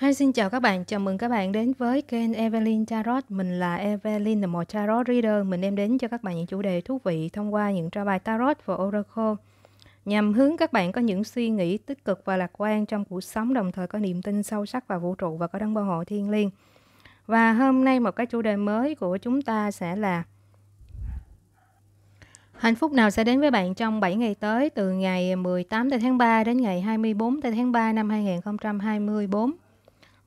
Hi, xin chào các bạn. Chào mừng các bạn đến với kênh Evelyn Tarot. Mình là Evelyn, là một tarot reader. Mình đem đến cho các bạn những chủ đề thú vị thông qua những trao bài tarot và oracle nhằm hướng các bạn có những suy nghĩ tích cực và lạc quan trong cuộc sống, đồng thời có niềm tin sâu sắc vào vũ trụ và có đấng bảo hộ thiên liêng. Và hôm nay một cái chủ đề mới của chúng ta sẽ là Hạnh phúc nào sẽ đến với bạn trong 7 ngày tới từ ngày 18 tháng 3 đến ngày 24 tháng 3 năm 2024.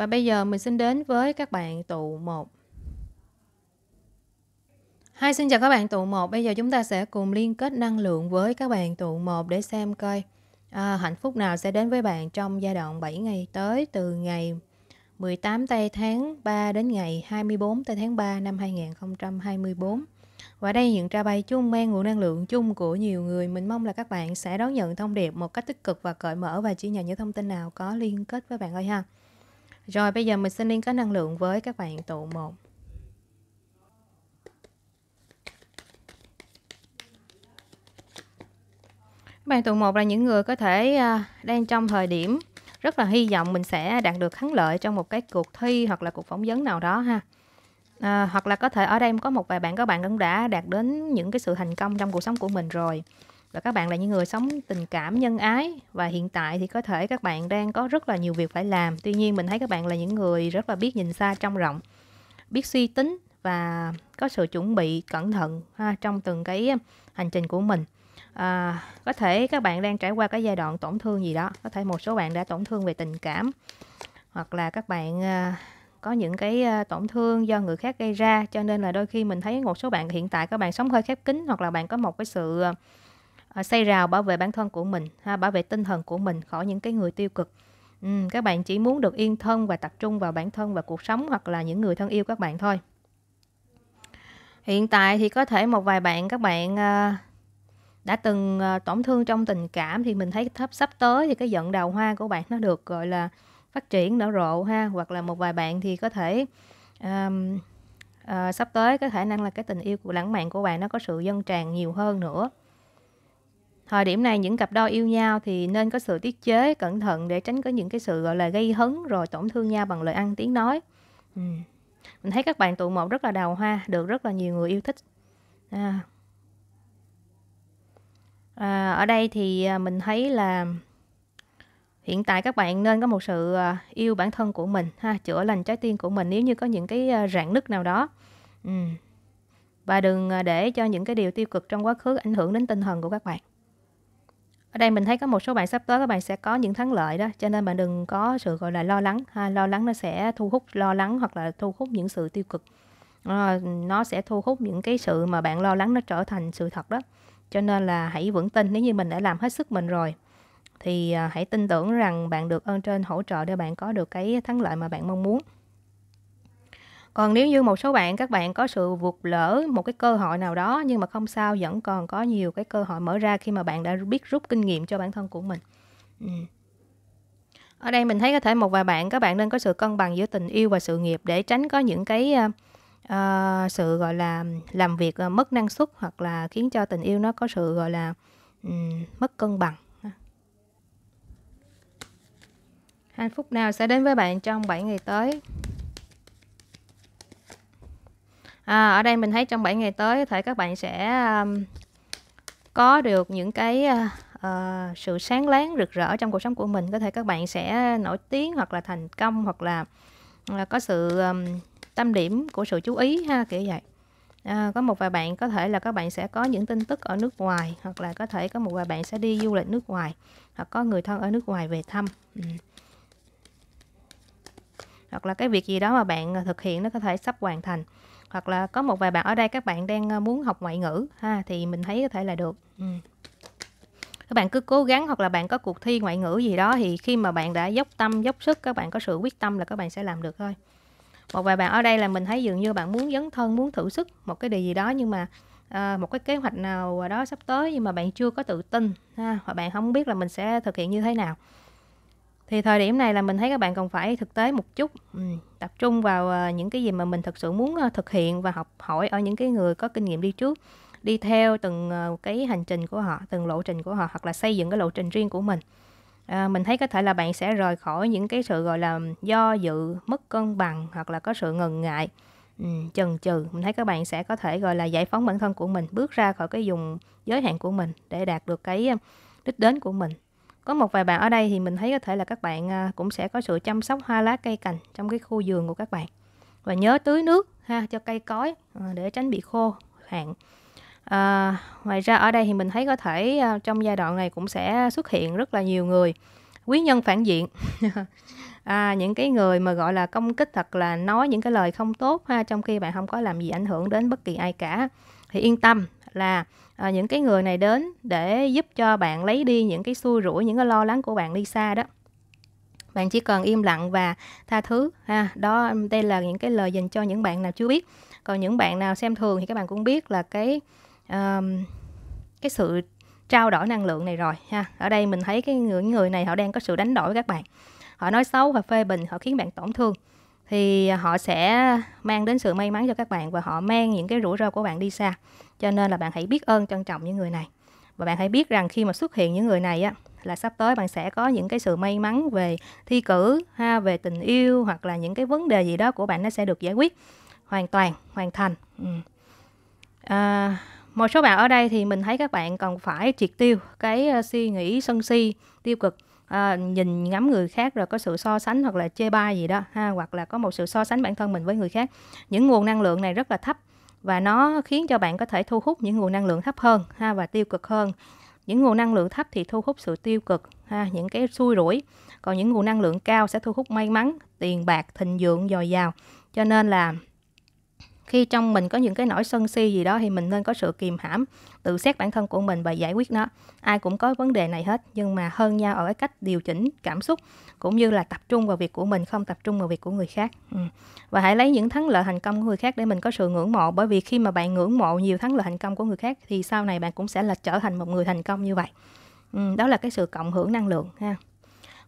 Và bây giờ mình xin đến với các bạn tụ 1. Hai xin chào các bạn tụ 1. Bây giờ chúng ta sẽ cùng liên kết năng lượng với các bạn tụ 1 để xem coi à, hạnh phúc nào sẽ đến với bạn trong giai đoạn 7 ngày tới từ ngày 18 tây tháng 3 đến ngày 24 tây tháng 3 năm 2024. Và đây những tra bay chung mang nguồn năng lượng chung của nhiều người. Mình mong là các bạn sẽ đón nhận thông điệp một cách tích cực và cởi mở và chỉ nhận những thông tin nào có liên kết với bạn ơi ha. Rồi bây giờ mình sẽ liên kết năng lượng với các bạn tụ 1. Bạn tụ 1 là những người có thể à, đang trong thời điểm rất là hy vọng mình sẽ đạt được thắng lợi trong một cái cuộc thi hoặc là cuộc phỏng vấn nào đó ha. À, hoặc là có thể ở đây có một vài bạn các bạn cũng đã đạt đến những cái sự thành công trong cuộc sống của mình rồi là các bạn là những người sống tình cảm nhân ái và hiện tại thì có thể các bạn đang có rất là nhiều việc phải làm tuy nhiên mình thấy các bạn là những người rất là biết nhìn xa trong rộng biết suy tính và có sự chuẩn bị cẩn thận ha, trong từng cái à, hành trình của mình à, có thể các bạn đang trải qua cái giai đoạn tổn thương gì đó có thể một số bạn đã tổn thương về tình cảm hoặc là các bạn à, có những cái à, tổn thương do người khác gây ra cho nên là đôi khi mình thấy một số bạn hiện tại các bạn sống hơi khép kín hoặc là bạn có một cái sự Ờ, xây rào bảo vệ bản thân của mình ha bảo vệ tinh thần của mình khỏi những cái người tiêu cực ừ, các bạn chỉ muốn được yên thân và tập trung vào bản thân và cuộc sống hoặc là những người thân yêu các bạn thôi hiện tại thì có thể một vài bạn các bạn ờ, đã từng ờ, tổn thương trong tình cảm thì mình thấy thấp sắp tới thì cái giận đào hoa của bạn nó được gọi là phát triển nở rộ ha hoặc là một vài bạn thì có thể um, uh, sắp tới có khả năng là cái tình yêu của lãng mạn của bạn nó có sự dâng tràn nhiều hơn nữa Thời điểm này những cặp đôi yêu nhau thì nên có sự tiết chế, cẩn thận để tránh có những cái sự gọi là gây hấn rồi tổn thương nhau bằng lời ăn tiếng nói. Ừ. Mình thấy các bạn tụ một rất là đào hoa, được rất là nhiều người yêu thích. À. À, ở đây thì à, mình thấy là hiện tại các bạn nên có một sự à, yêu bản thân của mình ha chữa lành trái tim của mình nếu như có những cái à, rạn nứt nào đó ừ. và đừng để cho những cái điều tiêu cực trong quá khứ ảnh hưởng đến tinh thần của các bạn ở đây mình thấy có một số bạn sắp tới các bạn sẽ có những thắng lợi đó cho nên bạn đừng có sự gọi là lo lắng ha lo lắng nó sẽ thu hút lo lắng hoặc là thu hút những sự tiêu cực à, nó sẽ thu hút những cái sự mà bạn lo lắng nó trở thành sự thật đó cho nên là hãy vững tin nếu như mình đã làm hết sức mình rồi thì à, hãy tin tưởng rằng bạn được ơn trên hỗ trợ để bạn có được cái thắng lợi mà bạn mong muốn còn nếu như một số bạn các bạn có sự vụt lỡ một cái cơ hội nào đó nhưng mà không sao vẫn còn có nhiều cái cơ hội mở ra khi mà bạn đã biết rút kinh nghiệm cho bản thân của mình ở đây mình thấy có thể một vài bạn các bạn nên có sự cân bằng giữa tình yêu và sự nghiệp để tránh có những cái uh, sự gọi là làm việc ờ, mất năng suất hoặc là khiến cho tình yêu nó có sự gọi là um, mất cân bằng hạnh phúc nào sẽ đến với bạn trong 7 ngày tới à, ở đây mình thấy trong 7 ngày tới có thể các bạn sẽ um, có được những cái uh, sự sáng láng rực rỡ trong cuộc sống của mình có thể các bạn sẽ nổi tiếng hoặc là thành công hoặc là uh, có sự um, tâm điểm của sự chú ý ha kiểu vậy À, có một vài bạn có thể là các bạn sẽ có những tin tức ở nước ngoài hoặc là có thể có một vài bạn sẽ đi du lịch nước ngoài hoặc có người thân ở nước ngoài về thăm ừ. hoặc là cái việc gì đó mà bạn thực hiện nó có thể sắp hoàn thành hoặc là có một vài bạn ở đây các bạn đang ờ, muốn học ngoại ngữ ha thì mình thấy có thể là được ừ. các bạn cứ cố gắng hoặc là bạn có cuộc thi ngoại ngữ gì đó thì khi mà bạn đã dốc tâm dốc sức các bạn có sự quyết tâm là các bạn sẽ làm được thôi một vài bạn ở đây là mình thấy dường như bạn muốn dấn thân muốn thử sức một cái điều gì đó nhưng mà à, một cái kế hoạch nào đó sắp tới nhưng mà bạn chưa có tự tin ha hoặc bạn không biết là mình sẽ thực hiện như thế nào thì thời điểm này là mình thấy các bạn còn phải thực tế một chút ừ tập trung vào ờ, những cái gì mà mình thực sự muốn ờ, thực hiện và học hỏi ở những cái người có kinh nghiệm đi trước đi theo từng ờ, cái hành trình của họ từng lộ trình của họ hoặc là xây dựng cái lộ trình riêng của mình à, mình thấy có thể là bạn sẽ rời khỏi những cái sự gọi là do dự mất cân bằng hoặc là có sự ngần ngại ừ, chần chừ mình thấy các bạn sẽ có thể gọi là giải phóng bản thân của mình bước ra khỏi cái vùng giới hạn của mình để đạt được cái đích đến của mình có một vài bạn ở đây thì mình thấy có thể là các bạn à, cũng sẽ có sự chăm sóc hoa lá cây cành trong cái khu vườn của các bạn và nhớ tưới nước ha cho cây cối à, để tránh bị khô hạn à, ngoài ra ở đây thì mình thấy có thể à, trong giai đoạn này cũng sẽ xuất hiện rất là nhiều người quý nhân phản diện à, những cái người mà gọi là công kích thật là nói những cái lời không tốt ha trong khi bạn không có làm gì ảnh hưởng đến bất kỳ ai cả thì yên tâm là à, những cái người này đến để giúp cho bạn lấy đi những cái xui rủi những cái lo lắng của bạn đi xa đó bạn chỉ cần im lặng và tha thứ ha đó đây là những cái lời dành cho những bạn nào chưa biết còn những bạn nào xem thường thì các bạn cũng biết là cái um, cái sự trao đổi năng lượng này rồi ha ở đây mình thấy cái người người này họ đang có sự đánh đổi với các bạn họ nói xấu và phê bình họ khiến bạn tổn thương thì họ sẽ mang đến sự may mắn cho các bạn và họ mang những cái rủi ro của bạn đi xa cho nên là bạn hãy biết ơn trân trọng những người này. Và bạn hãy biết rằng khi mà xuất hiện những người này á là sắp tới bạn sẽ có những cái sự may mắn về thi cử ha về tình yêu hoặc là những cái vấn đề gì đó của bạn nó sẽ được giải quyết hoàn toàn hoàn thành ừ. à, một số bạn ở đây thì mình thấy các bạn còn phải triệt tiêu cái uh, suy nghĩ sân si tiêu cực à, nhìn ngắm người khác rồi có sự so sánh hoặc là chê bai gì đó ha hoặc là có một sự so sánh bản thân mình với người khác những nguồn năng lượng này rất là thấp và nó khiến cho bạn có thể thu hút những nguồn năng lượng thấp hơn ha và tiêu cực hơn những nguồn năng lượng thấp thì thu hút sự tiêu cực ha những cái xui rủi còn những nguồn năng lượng cao sẽ thu hút may mắn tiền bạc thịnh vượng dồi dào cho nên là khi trong mình có những cái nỗi sân si gì đó thì mình nên có sự kiềm hãm tự xét bản thân của mình và giải quyết nó ai cũng có vấn đề này hết nhưng mà hơn nhau ở cái cách điều chỉnh cảm xúc cũng như là tập trung vào việc của mình không tập trung vào việc của người khác ừ. và hãy lấy những thắng lợi thành công của người khác để mình có sự ngưỡng mộ bởi vì khi mà bạn ngưỡng mộ nhiều thắng lợi thành công của người khác thì sau này bạn cũng sẽ là trở thành một người thành công như vậy ừ, đó là cái sự cộng hưởng năng lượng ha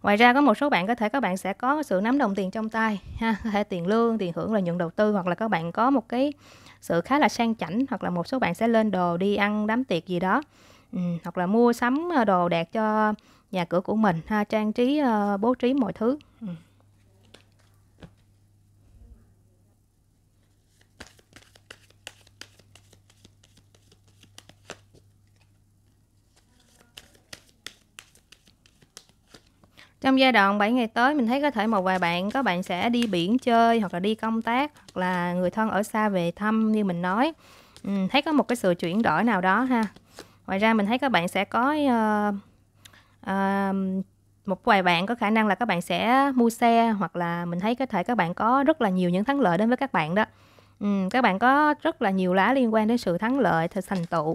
ngoài ra có một số bạn có thể các bạn sẽ có sự nắm đồng tiền trong tay ha có thể tiền lương tiền hưởng là nhuận đầu tư hoặc là các bạn có một cái sự khá là sang chảnh hoặc là một số bạn sẽ lên đồ đi ăn đám tiệc gì đó ừ, hoặc là mua sắm ờ, đồ đẹp cho nhà cửa của mình ha trang trí ờ, bố trí mọi thứ trong giai đoạn 7 ngày tới mình thấy có thể một vài bạn có bạn sẽ đi biển chơi hoặc là đi công tác hoặc là người thân ở xa về thăm như mình nói ừ, thấy có một cái sự chuyển đổi nào đó ha ngoài ra mình thấy các bạn sẽ có uh, uh, một vài bạn có khả năng là các bạn sẽ mua xe hoặc là mình thấy có thể các bạn có rất là nhiều những thắng lợi đến với các bạn đó ừ, các bạn có rất là nhiều lá liên quan đến sự thắng lợi thành tựu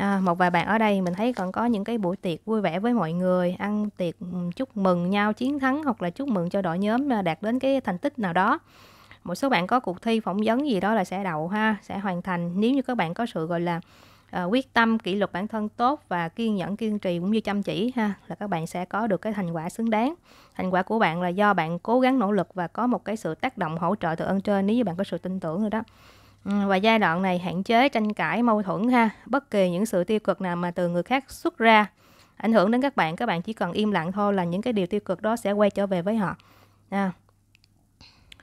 à, một vài bạn ở đây mình thấy còn có những cái buổi tiệc vui vẻ với mọi người ăn tiệc ừ, chúc mừng nhau chiến thắng hoặc là chúc mừng cho đội nhóm à, đạt đến cái thành tích nào đó một số bạn có cuộc thi phỏng vấn gì đó là sẽ đậu ha sẽ hoàn thành nếu như các bạn có sự gọi là À, quyết tâm kỷ luật bản thân tốt và kiên nhẫn kiên trì cũng như chăm chỉ ha là các bạn sẽ có được cái thành quả xứng đáng thành quả của bạn là do bạn cố gắng nỗ lực và có một cái sự tác động hỗ trợ từ ơn trên nếu như bạn có sự tin tưởng rồi đó Ừ, và giai đoạn này hạn chế tranh cãi mâu thuẫn ha bất kỳ những sự tiêu cực nào mà từ người khác xuất ra ảnh hưởng đến các bạn các bạn chỉ cần im lặng thôi là những cái điều tiêu cực đó sẽ quay trở về với họ à.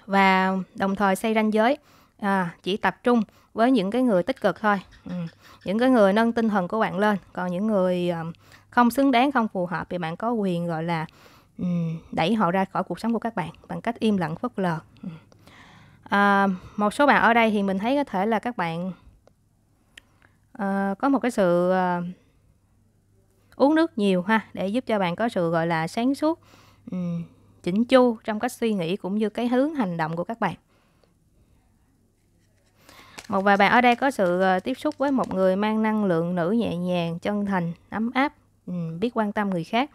và đồng thời xây ranh giới à, chỉ tập trung với những cái người tích cực thôi ừ. những cái người nâng tinh thần của bạn lên còn những người ờ, không xứng đáng không phù hợp thì bạn có quyền gọi là ừ, đẩy họ ra khỏi cuộc sống của các bạn bằng cách im lặng phớt lờ ừ à, một số bạn ở đây thì mình thấy có thể là các bạn à, có một cái sự à, uống nước nhiều ha để giúp cho bạn có sự gọi là sáng suốt um, chỉnh chu trong cách suy nghĩ cũng như cái hướng hành động của các bạn một vài bạn ở đây có sự ờ, tiếp xúc với một người mang năng lượng nữ nhẹ nhàng chân thành ấm áp um, biết quan tâm người khác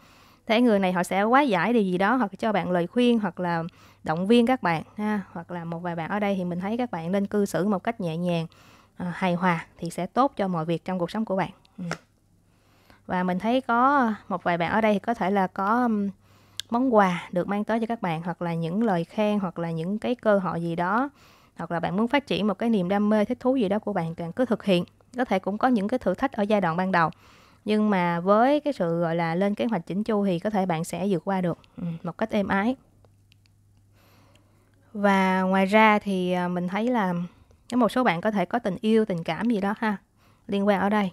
thế người này họ sẽ quá giải điều gì đó hoặc cho bạn lời khuyên hoặc là động viên các bạn ha hoặc là một vài bạn ở đây thì mình thấy các bạn nên cư xử một cách nhẹ nhàng à, hài hòa thì sẽ tốt cho mọi việc trong cuộc sống của bạn ừ. và mình thấy có một vài bạn ở đây thì có thể là có món quà được mang tới cho các bạn hoặc là những lời khen hoặc là những cái cơ hội gì đó hoặc là bạn muốn phát triển một cái niềm đam mê thích thú gì đó của bạn càng cứ thực hiện có thể cũng có những cái thử thách ở giai đoạn ban đầu nhưng mà với cái sự gọi là lên kế hoạch chỉnh chu thì có thể bạn sẽ vượt qua được ừ, một cách êm ái và ngoài ra thì à, mình thấy là có một số bạn có thể có tình yêu tình cảm gì đó ha liên quan ở đây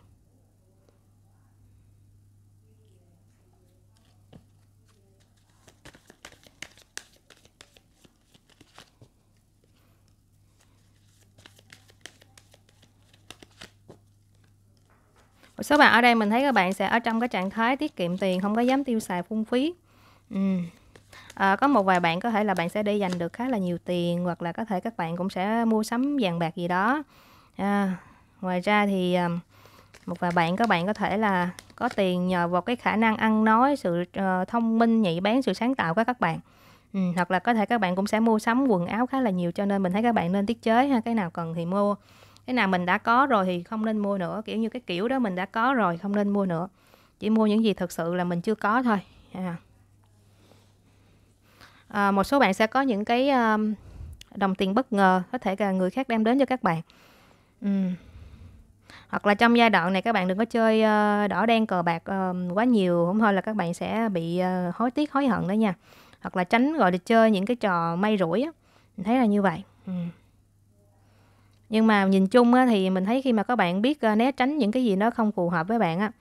một số bạn ở đây mình thấy các bạn sẽ ở trong cái trạng thái tiết kiệm tiền không có dám tiêu xài phung phí ừ, à, có một vài bạn có thể là bạn sẽ đi dành được khá là nhiều tiền hoặc là có thể các bạn cũng sẽ mua sắm vàng bạc gì đó à, ngoài ra thì ờ, một vài bạn các bạn có thể là có tiền nhờ vào cái khả năng ăn nói sự uh, thông minh nhạy bén sự sáng tạo của các bạn ừ, hoặc là có thể các bạn cũng sẽ mua sắm quần áo khá là nhiều cho nên mình thấy các bạn nên tiết chế ha cái nào cần thì mua cái nào mình đã có rồi thì không nên mua nữa kiểu như cái kiểu đó mình đã có rồi không nên mua nữa chỉ mua những gì thực sự là mình chưa có thôi à à, một số bạn sẽ có những cái um, đồng tiền bất ngờ có thể là người khác đem đến cho các bạn uhm. hoặc là trong giai đoạn này các bạn đừng có chơi uh, đỏ đen cờ bạc uh, quá nhiều không thôi là các bạn sẽ bị uh, hối tiếc hối hận đó nha hoặc là tránh gọi là chơi những cái trò may rủi á mình thấy là như vậy uhm. nhưng mà nhìn chung á, thì mình thấy khi mà các bạn biết né tránh những cái gì nó không phù hợp với bạn á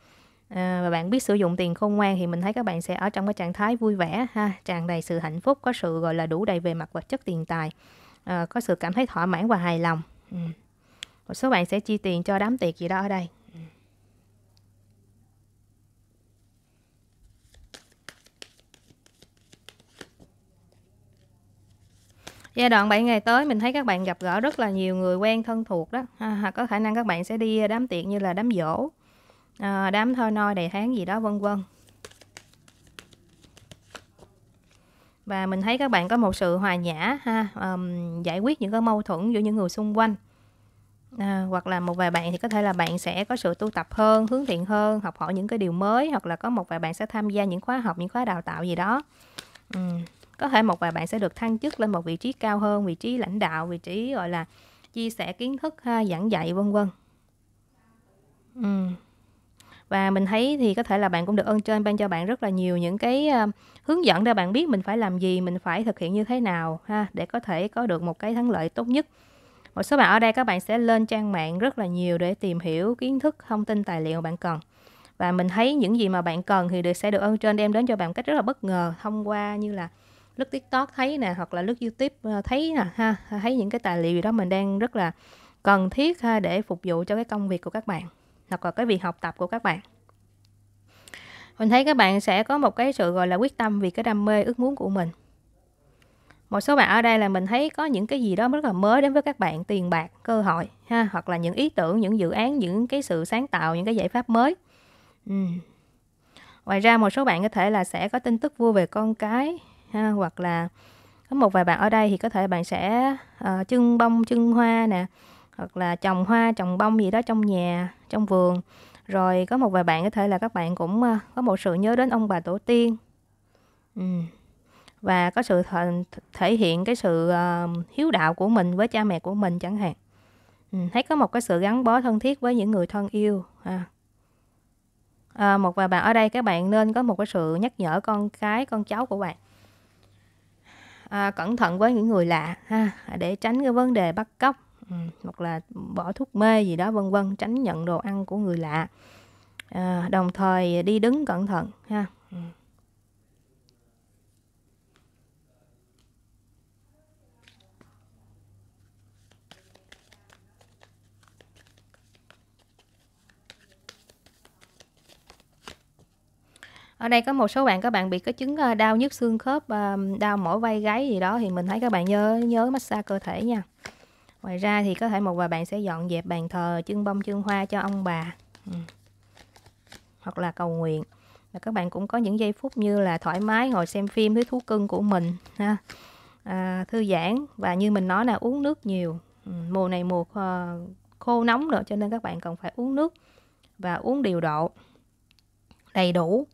À, và bạn biết sử dụng tiền khôn ngoan thì mình thấy các bạn sẽ ở trong cái trạng thái vui vẻ ha tràn đầy sự hạnh phúc có sự gọi là đủ đầy về mặt vật chất tiền tài à, có sự cảm thấy thỏa mãn và hài lòng ừ. một số bạn sẽ chi tiền cho đám tiệc gì đó ở đây ừ. giai đoạn 7 ngày tới mình thấy các bạn gặp gỡ rất là nhiều người quen thân thuộc đó ha, có khả năng các bạn sẽ đi đám tiệc như là đám dỗ à, đám thôi nôi đầy tháng gì đó vân vân và mình thấy các bạn có một sự hòa nhã ha um, giải quyết những cái mâu thuẫn giữa những người xung quanh à, hoặc là một vài bạn thì có thể là bạn sẽ có sự tu tập hơn hướng thiện hơn học hỏi những cái điều mới hoặc là có một vài bạn sẽ tham gia những khóa học những khóa đào tạo gì đó ừ. có thể một vài bạn sẽ được thăng chức lên một vị trí cao hơn vị trí lãnh đạo vị trí gọi là chia sẻ kiến thức ha giảng dạy vân vân ừ và mình thấy thì có thể là bạn cũng được ơn trên ban cho bạn rất là nhiều những cái ờ, hướng dẫn để bạn biết mình phải làm gì mình phải thực hiện như thế nào ha để có thể có được một cái thắng lợi tốt nhất một số bạn ở đây các bạn sẽ lên trang mạng rất là nhiều để tìm hiểu kiến thức thông tin tài liệu bạn cần và mình thấy những gì mà bạn cần thì được sẽ được ơn trên đem đến cho bạn một cách rất là bất ngờ thông qua như là lướt tiktok thấy nè hoặc là lướt youtube ờ, thấy nè ha thấy những cái tài liệu gì đó mình đang rất là cần thiết ha để phục vụ cho cái công việc của các bạn hoặc là cái việc học tập của các bạn mình thấy các bạn sẽ có một cái sự gọi là quyết tâm vì cái đam mê ước muốn của mình một số bạn ở đây là mình thấy có những cái gì đó rất là mới đến với các bạn tiền bạc cơ hội ha hoặc là những ý tưởng những dự án những cái sự sáng tạo những cái giải pháp mới ừ. ngoài ra một số bạn có thể là sẽ có tin tức vui về con cái ha hoặc là có một vài bạn ở đây thì có thể bạn sẽ uh, ờ, trưng bông trưng hoa nè hoặc là trồng hoa trồng bông gì đó trong nhà trong vườn rồi có một vài bạn có thể là các bạn cũng ờ, có một sự nhớ đến ông bà tổ tiên và có sự thể hiện cái sự ờ, hiếu đạo của mình với cha mẹ của mình chẳng hạn thấy có một cái sự gắn bó thân thiết với những người thân yêu à. À, một vài bạn ở đây các bạn nên có một cái sự nhắc nhở con cái con cháu của bạn à, cẩn thận với những người lạ ha, để tránh cái vấn đề bắt cóc Ừ, hoặc là bỏ thuốc mê gì đó vân vân tránh nhận đồ ăn của người lạ à, đồng thời đi đứng cẩn thận ha ừ. ở đây có một số bạn các bạn bị cái chứng ờ, đau nhức xương khớp ờ, đau mỏi vai gáy gì đó thì mình thấy các bạn nhớ nhớ massage cơ thể nha ngoài ra thì có thể một vài bạn sẽ dọn dẹp bàn thờ chân bông chân hoa cho ông bà ừ. hoặc là cầu nguyện và các bạn cũng có những giây phút như là thoải mái ngồi xem phim với thú cưng của mình ha à, thư giãn và như mình nói là uống nước nhiều ừ, mùa này mùa ờ, khô nóng nữa cho nên các bạn cần phải uống nước và uống điều độ đầy đủ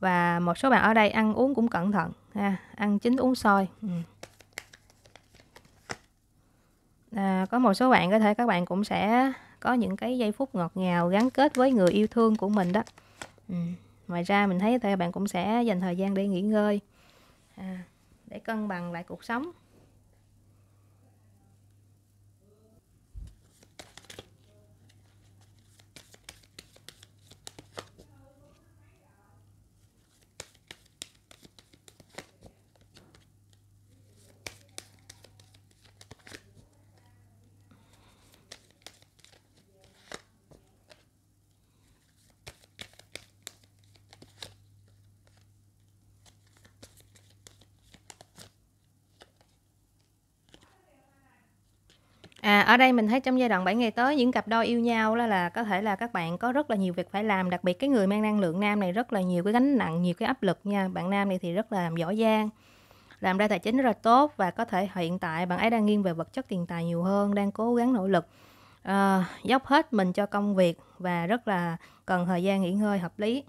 và một số bạn ở đây ăn uống cũng cẩn thận ha ăn chín uống sôi ừ à, có một số bạn có thể các bạn cũng sẽ có những cái giây phút ngọt ngào gắn kết với người yêu thương của mình đó ừ. ngoài ra mình thấy thì bạn cũng sẽ dành thời gian để nghỉ ngơi à, để cân bằng lại cuộc sống À, ở đây mình thấy trong giai đoạn 7 ngày tới những cặp đôi yêu nhau đó là có thể là các bạn có rất là nhiều việc phải làm, đặc biệt cái người mang năng lượng nam này rất là nhiều cái gánh nặng, nhiều cái áp lực nha. Bạn nam này thì rất là giỏi giang, làm ra tài chính rất là tốt và có thể hiện tại bạn ấy đang nghiêng về vật chất tiền tài nhiều hơn, đang cố gắng nỗ lực à, dốc hết mình cho công việc và rất là cần thời gian nghỉ ngơi hợp lý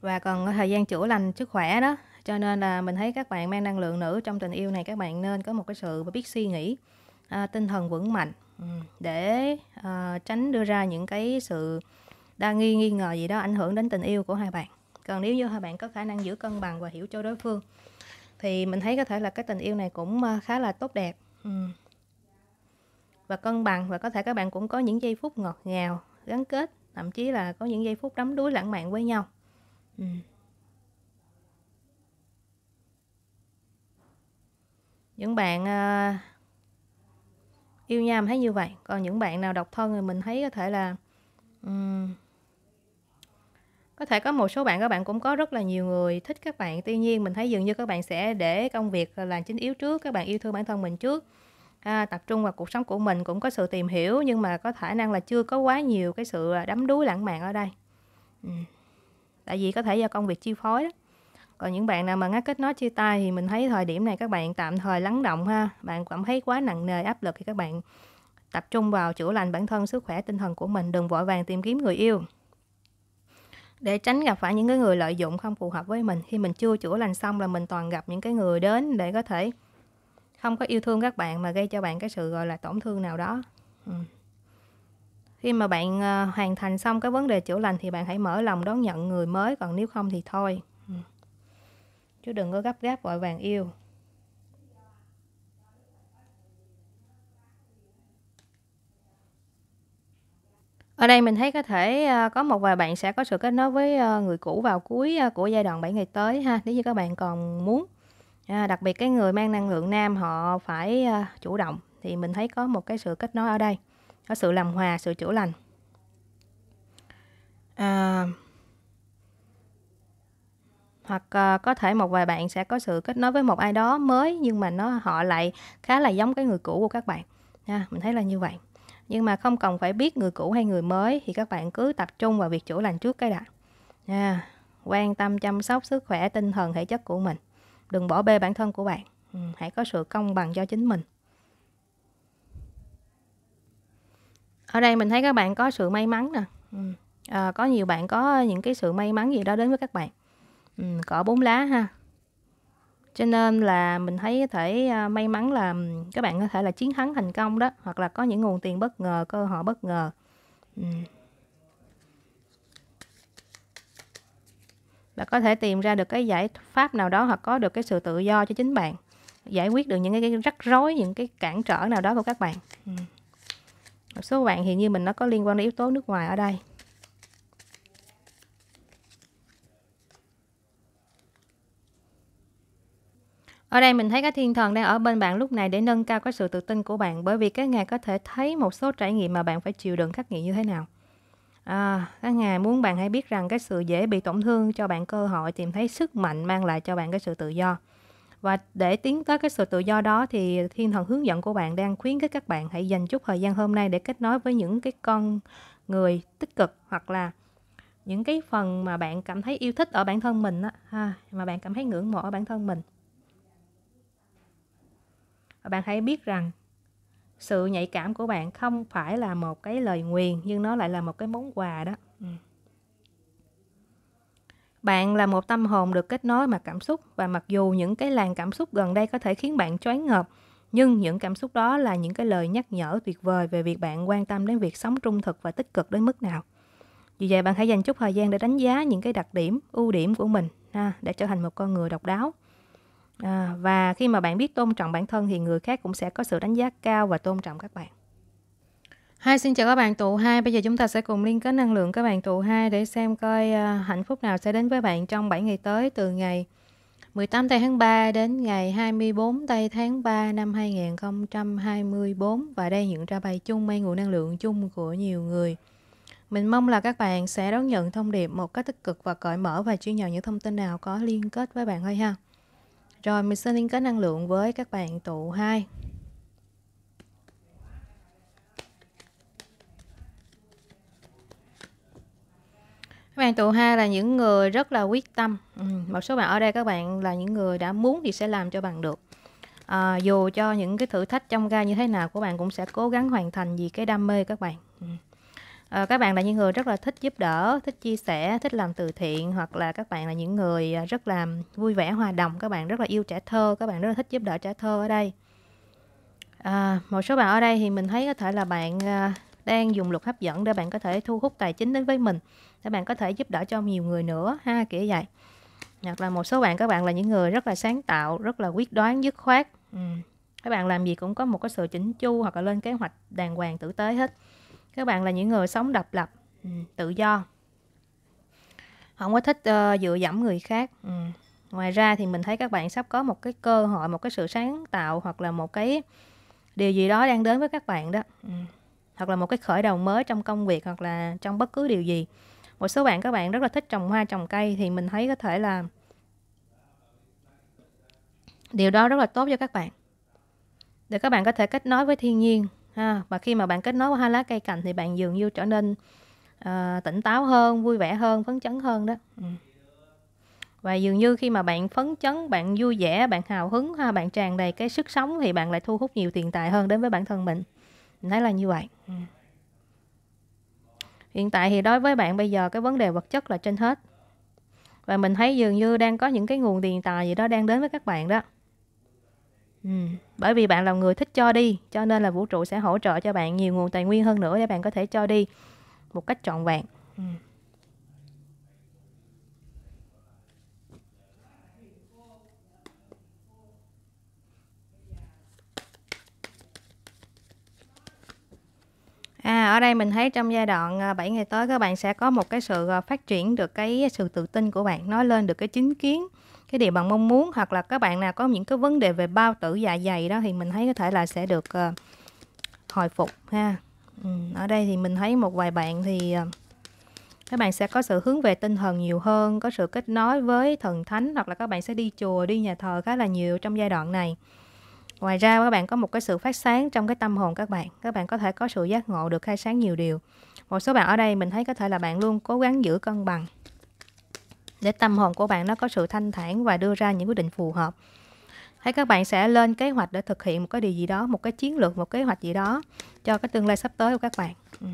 và còn thời gian chữa lành sức khỏe đó cho nên là mình thấy các bạn mang năng lượng nữ trong tình yêu này các bạn nên có một cái sự biết suy nghĩ à, tinh thần vững mạnh ừ, để à, tránh đưa ra những cái sự đa nghi nghi ngờ gì đó ảnh hưởng đến tình yêu của hai bạn còn nếu như hai bạn có khả năng giữ cân bằng và hiểu cho đối phương thì mình thấy có thể là cái tình yêu này cũng à, khá là tốt đẹp ừ. và cân bằng và có thể các bạn cũng có những giây phút ngọt ngào gắn kết thậm chí là có những giây phút đắm đuối lãng mạn với nhau ừ. những bạn à, yêu nhau mình thấy như vậy còn những bạn nào độc thân thì mình thấy có thể là um, có thể có một số bạn các bạn cũng có rất là nhiều người thích các bạn tuy nhiên mình thấy dường như các bạn sẽ để công việc là chính yếu trước các bạn yêu thương bản thân mình trước à, tập trung vào cuộc sống của mình cũng có sự tìm hiểu nhưng mà có khả năng là chưa có quá nhiều cái sự à, đắm đuối lãng mạn ở đây ừ. tại vì có thể do công việc chi phối đó còn những bạn nào mà ngắt kết nối chia tay thì mình thấy thời điểm này các bạn tạm thời lắng động ha bạn cảm thấy quá nặng nề áp lực thì các bạn tập trung vào chữa lành bản thân sức khỏe tinh thần của mình đừng vội vàng tìm kiếm người yêu để tránh gặp phải những cái người lợi dụng không phù hợp với mình khi mình chưa chữa lành xong là mình toàn gặp những cái người đến để có thể không có yêu thương các bạn mà gây cho bạn cái sự gọi là tổn thương nào đó ừ. khi mà bạn ờ, hoàn thành xong cái vấn đề chữa lành thì bạn hãy mở lòng đón nhận người mới còn nếu không thì thôi chứ đừng có gấp gáp vội vàng yêu ở đây mình thấy có thể à, có một vài bạn sẽ có sự kết nối với à, người cũ vào cuối à, của giai đoạn 7 ngày tới ha nếu như các bạn còn muốn à, đặc biệt cái người mang năng lượng nam họ phải chủ động thì mình thấy có một cái sự kết nối ở đây có sự làm hòa sự chữa lành à, hoặc uh, có thể một vài bạn sẽ có sự kết nối với một ai đó mới nhưng mà nó họ lại khá là giống cái người cũ của các bạn nha mình thấy là như vậy nhưng mà không cần phải biết người cũ hay người mới thì các bạn cứ tập trung vào việc chữa lành trước cái đã nha quan tâm chăm sóc sức khỏe tinh thần thể chất của mình đừng bỏ bê bản thân của bạn ừ, hãy có sự công bằng cho chính mình ở đây mình thấy các bạn có sự may mắn nè à, có nhiều bạn có những cái sự may mắn gì đó đến với các bạn Ừ, cỏ bốn lá ha cho nên là mình thấy có thể à, may mắn là ừ, các bạn có thể là chiến thắng thành công đó hoặc là có những nguồn tiền bất ngờ cơ hội bất ngờ ừ. và có thể tìm ra được cái giải pháp nào đó hoặc có được cái sự tự do cho chính bạn giải quyết được những cái rắc rối những cái cản trở nào đó của các bạn một số bạn thì như mình nó có liên quan đến yếu tố nước ngoài ở đây Ở đây mình thấy cái thiên thần đang ở bên bạn lúc này để nâng cao cái sự tự tin của bạn bởi vì các ngài có thể thấy một số trải nghiệm mà bạn phải chịu đựng khắc nghiệt như thế nào. À, các ngài muốn bạn hãy biết rằng cái sự dễ bị tổn thương cho bạn cơ hội tìm thấy sức mạnh mang lại cho bạn cái sự tự do. Và để tiến tới cái sự tự do đó thì thiên thần hướng dẫn của bạn đang khuyến khích các bạn hãy dành chút thời gian hôm nay để kết nối với những cái con người tích cực hoặc là những cái phần mà bạn cảm thấy yêu thích ở bản thân mình á, ha, mà bạn cảm thấy ngưỡng mộ ở bản thân mình bạn hãy biết rằng sự nhạy cảm của bạn không phải là một cái lời nguyền nhưng nó lại là một cái món quà đó ừ. bạn là một tâm hồn được kết nối mà cảm xúc và mặc dù những cái làn cảm xúc gần đây có thể khiến bạn choáng ngợp nhưng những cảm xúc đó là những cái lời nhắc nhở tuyệt vời về việc bạn quan tâm đến việc sống trung thực và tích cực đến mức nào vì vậy bạn hãy dành chút thời gian để đánh giá những cái đặc điểm ưu điểm của mình ha, để trở thành một con người độc đáo à, và khi mà bạn biết tôn trọng bản thân thì người khác cũng sẽ có sự đánh giá cao và tôn trọng các bạn hai xin chào các bạn tụ hai Bây giờ chúng ta sẽ cùng liên kết năng lượng các bạn tụ hai để xem coi uh, hạnh phúc nào sẽ đến với bạn trong 7 ngày tới từ ngày 18 tây tháng 3 đến ngày 24 tây tháng 3 năm 2024 và đây hiện ra bài chung mang nguồn năng lượng chung của nhiều người. Mình mong là các bạn sẽ đón nhận thông điệp một cách tích cực và cởi mở và chuyên nhận những thông tin nào có liên kết với bạn thôi ha. Rồi mình sẽ liên kết năng lượng với các bạn tụ 2. Các bạn tụ 2 là những người rất là quyết tâm. Ừ, một số bạn ở đây các bạn là những người đã muốn thì sẽ làm cho bằng được. À, dù cho những cái thử thách trong gai như thế nào của bạn cũng sẽ cố gắng hoàn thành vì cái đam mê các bạn. Ừ. Ờ, các bạn là những người rất là thích giúp đỡ thích chia sẻ thích làm từ thiện hoặc là các bạn là những người ờ, rất là vui vẻ hòa đồng các bạn rất là yêu trẻ thơ các bạn rất là thích giúp đỡ trẻ thơ ở đây à, một số bạn ở đây thì mình thấy có thể là bạn đang dùng luật hấp dẫn để bạn có thể thu hút tài chính đến với mình để bạn có thể giúp đỡ cho nhiều người nữa ha kiểu vậy hoặc là một số bạn các bạn là những người rất là sáng tạo rất là quyết đoán dứt khoát ừ. các bạn làm gì cũng có một cái sự chỉnh chu hoặc là lên kế hoạch đàng hoàng tử tế hết các bạn là những người sống độc lập ừ, tự do không có thích uh, dựa dẫm người khác ừ. ngoài ra thì mình thấy các bạn sắp có một cái cơ hội một cái sự sáng tạo hoặc là một cái điều gì đó đang đến với các bạn đó ừ. hoặc là một cái khởi đầu mới trong công việc hoặc là trong bất cứ điều gì một số bạn các bạn rất là thích trồng hoa trồng cây thì mình thấy có thể là điều đó rất là tốt cho các bạn để các bạn có thể kết nối với thiên nhiên ha và khi mà bạn kết nối qua hai lá cây cành thì bạn dường như trở nên uh, tỉnh táo hơn vui vẻ hơn phấn chấn hơn đó ừ. và dường như khi mà bạn phấn chấn bạn vui vẻ bạn hào hứng ha bạn tràn đầy cái sức sống thì bạn lại thu hút nhiều tiền tài hơn đến với bản thân mình Nói là như vậy ừ. hiện tại thì đối với bạn bây giờ cái vấn đề vật chất là trên hết và mình thấy dường như đang có những cái nguồn tiền tài gì đó đang đến với các bạn đó Ừ. Bởi vì bạn là người thích cho đi, cho nên là vũ trụ sẽ hỗ trợ cho bạn nhiều nguồn tài nguyên hơn nữa để bạn có thể cho đi một cách trọn vẹn. Ừ. À, ở đây mình thấy trong giai đoạn 7 à, ngày tới các bạn sẽ có một cái sự à, phát triển được cái sự tự tin của bạn, nói lên được cái chính kiến, cái điều bạn mong muốn hoặc là các bạn nào có những cái vấn đề về bao tử dạ dày đó thì mình thấy có thể là sẽ được uh, hồi phục ha ừ, ở đây thì mình thấy một vài bạn thì uh, các bạn sẽ có sự hướng về tinh thần nhiều hơn có sự kết nối với thần thánh hoặc là các bạn sẽ đi chùa đi nhà thờ khá là nhiều trong giai đoạn này ngoài ra các bạn có một cái sự phát sáng trong cái tâm hồn các bạn các bạn có thể có sự giác ngộ được khai sáng nhiều điều một số bạn ở đây mình thấy có thể là bạn luôn cố gắng giữ cân bằng để tâm hồn của bạn nó có sự thanh thản và đưa ra những quyết định phù hợp hay các bạn sẽ lên kế hoạch để thực hiện một cái điều gì đó một cái chiến lược một kế hoạch gì đó cho cái tương lai sắp tới của các bạn ừ.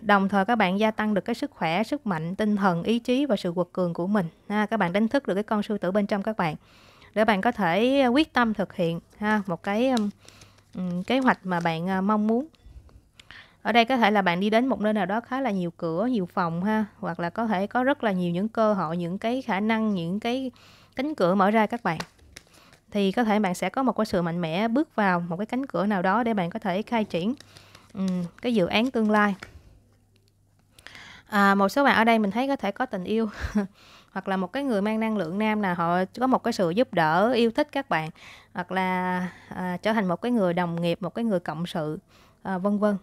đồng thời các bạn gia tăng được cái sức khỏe sức mạnh tinh thần ý chí và sự quật cường của mình ha, các bạn đánh thức được cái con sư tử bên trong các bạn để bạn có thể quyết tâm thực hiện ha, một cái um, kế hoạch mà bạn uh, mong muốn ở đây có thể là bạn đi đến một nơi nào đó khá là nhiều cửa nhiều phòng ha hoặc là có thể có rất là nhiều những cơ hội những cái khả năng những cái cánh cửa mở ra các bạn thì có thể bạn sẽ có một cái sự mạnh mẽ bước vào một cái cánh cửa nào đó để bạn có thể khai triển um, cái dự án tương lai à, một số bạn ở đây mình thấy có thể có tình yêu hoặc là một cái người mang năng lượng nam là họ có một cái sự giúp đỡ yêu thích các bạn hoặc là à, trở thành một cái người đồng nghiệp một cái người cộng sự à, vân vân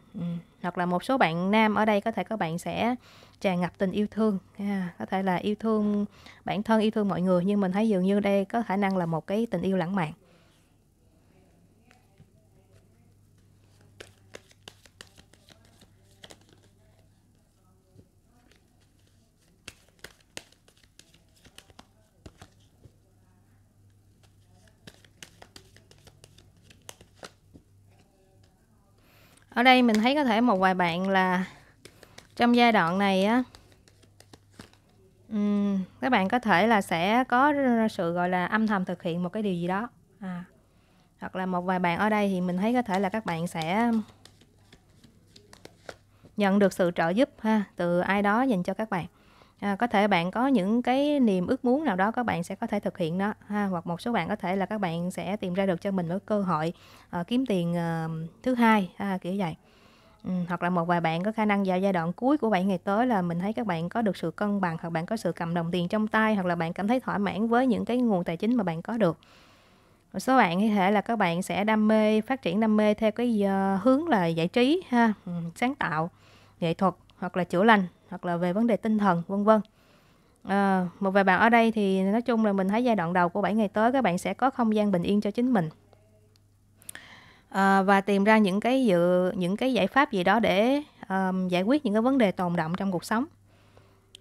hoặc là một số bạn nam ở đây có thể các bạn sẽ tràn ngập tình yêu thương à, có thể là yêu thương bản thân yêu thương mọi người nhưng mình thấy dường như đây có khả năng là một cái tình yêu lãng mạn ở đây mình thấy có thể một vài bạn là trong giai đoạn này á các bạn có thể là sẽ có sự gọi là âm thầm thực hiện một cái điều gì đó à. hoặc là một vài bạn ở đây thì mình thấy có thể là các bạn sẽ nhận được sự trợ giúp ha từ ai đó dành cho các bạn à, có thể bạn có những cái niềm ước muốn nào đó các bạn sẽ có thể thực hiện đó ha hoặc một số bạn có thể là các bạn sẽ tìm ra được cho mình một cơ hội à, kiếm tiền à, thứ hai ha, kiểu vậy Ừ, hoặc là một vài bạn có khả năng vào giai đoạn cuối của 7 ngày tới là mình thấy các bạn có được sự cân bằng hoặc bạn có sự cầm đồng tiền trong tay hoặc là bạn cảm thấy thỏa mãn với những cái nguồn tài chính mà bạn có được một số bạn có thể là các bạn sẽ đam mê phát triển đam mê theo cái ờ, hướng là giải trí ha ừ, sáng tạo nghệ thuật hoặc là chữa lành hoặc là về vấn đề tinh thần vân vân à, một vài bạn ở đây thì nói chung là mình thấy giai đoạn đầu của 7 ngày tới các bạn sẽ có không gian bình yên cho chính mình à, và tìm ra những cái dự những cái giải pháp gì đó để um, giải quyết những cái vấn đề tồn động trong cuộc sống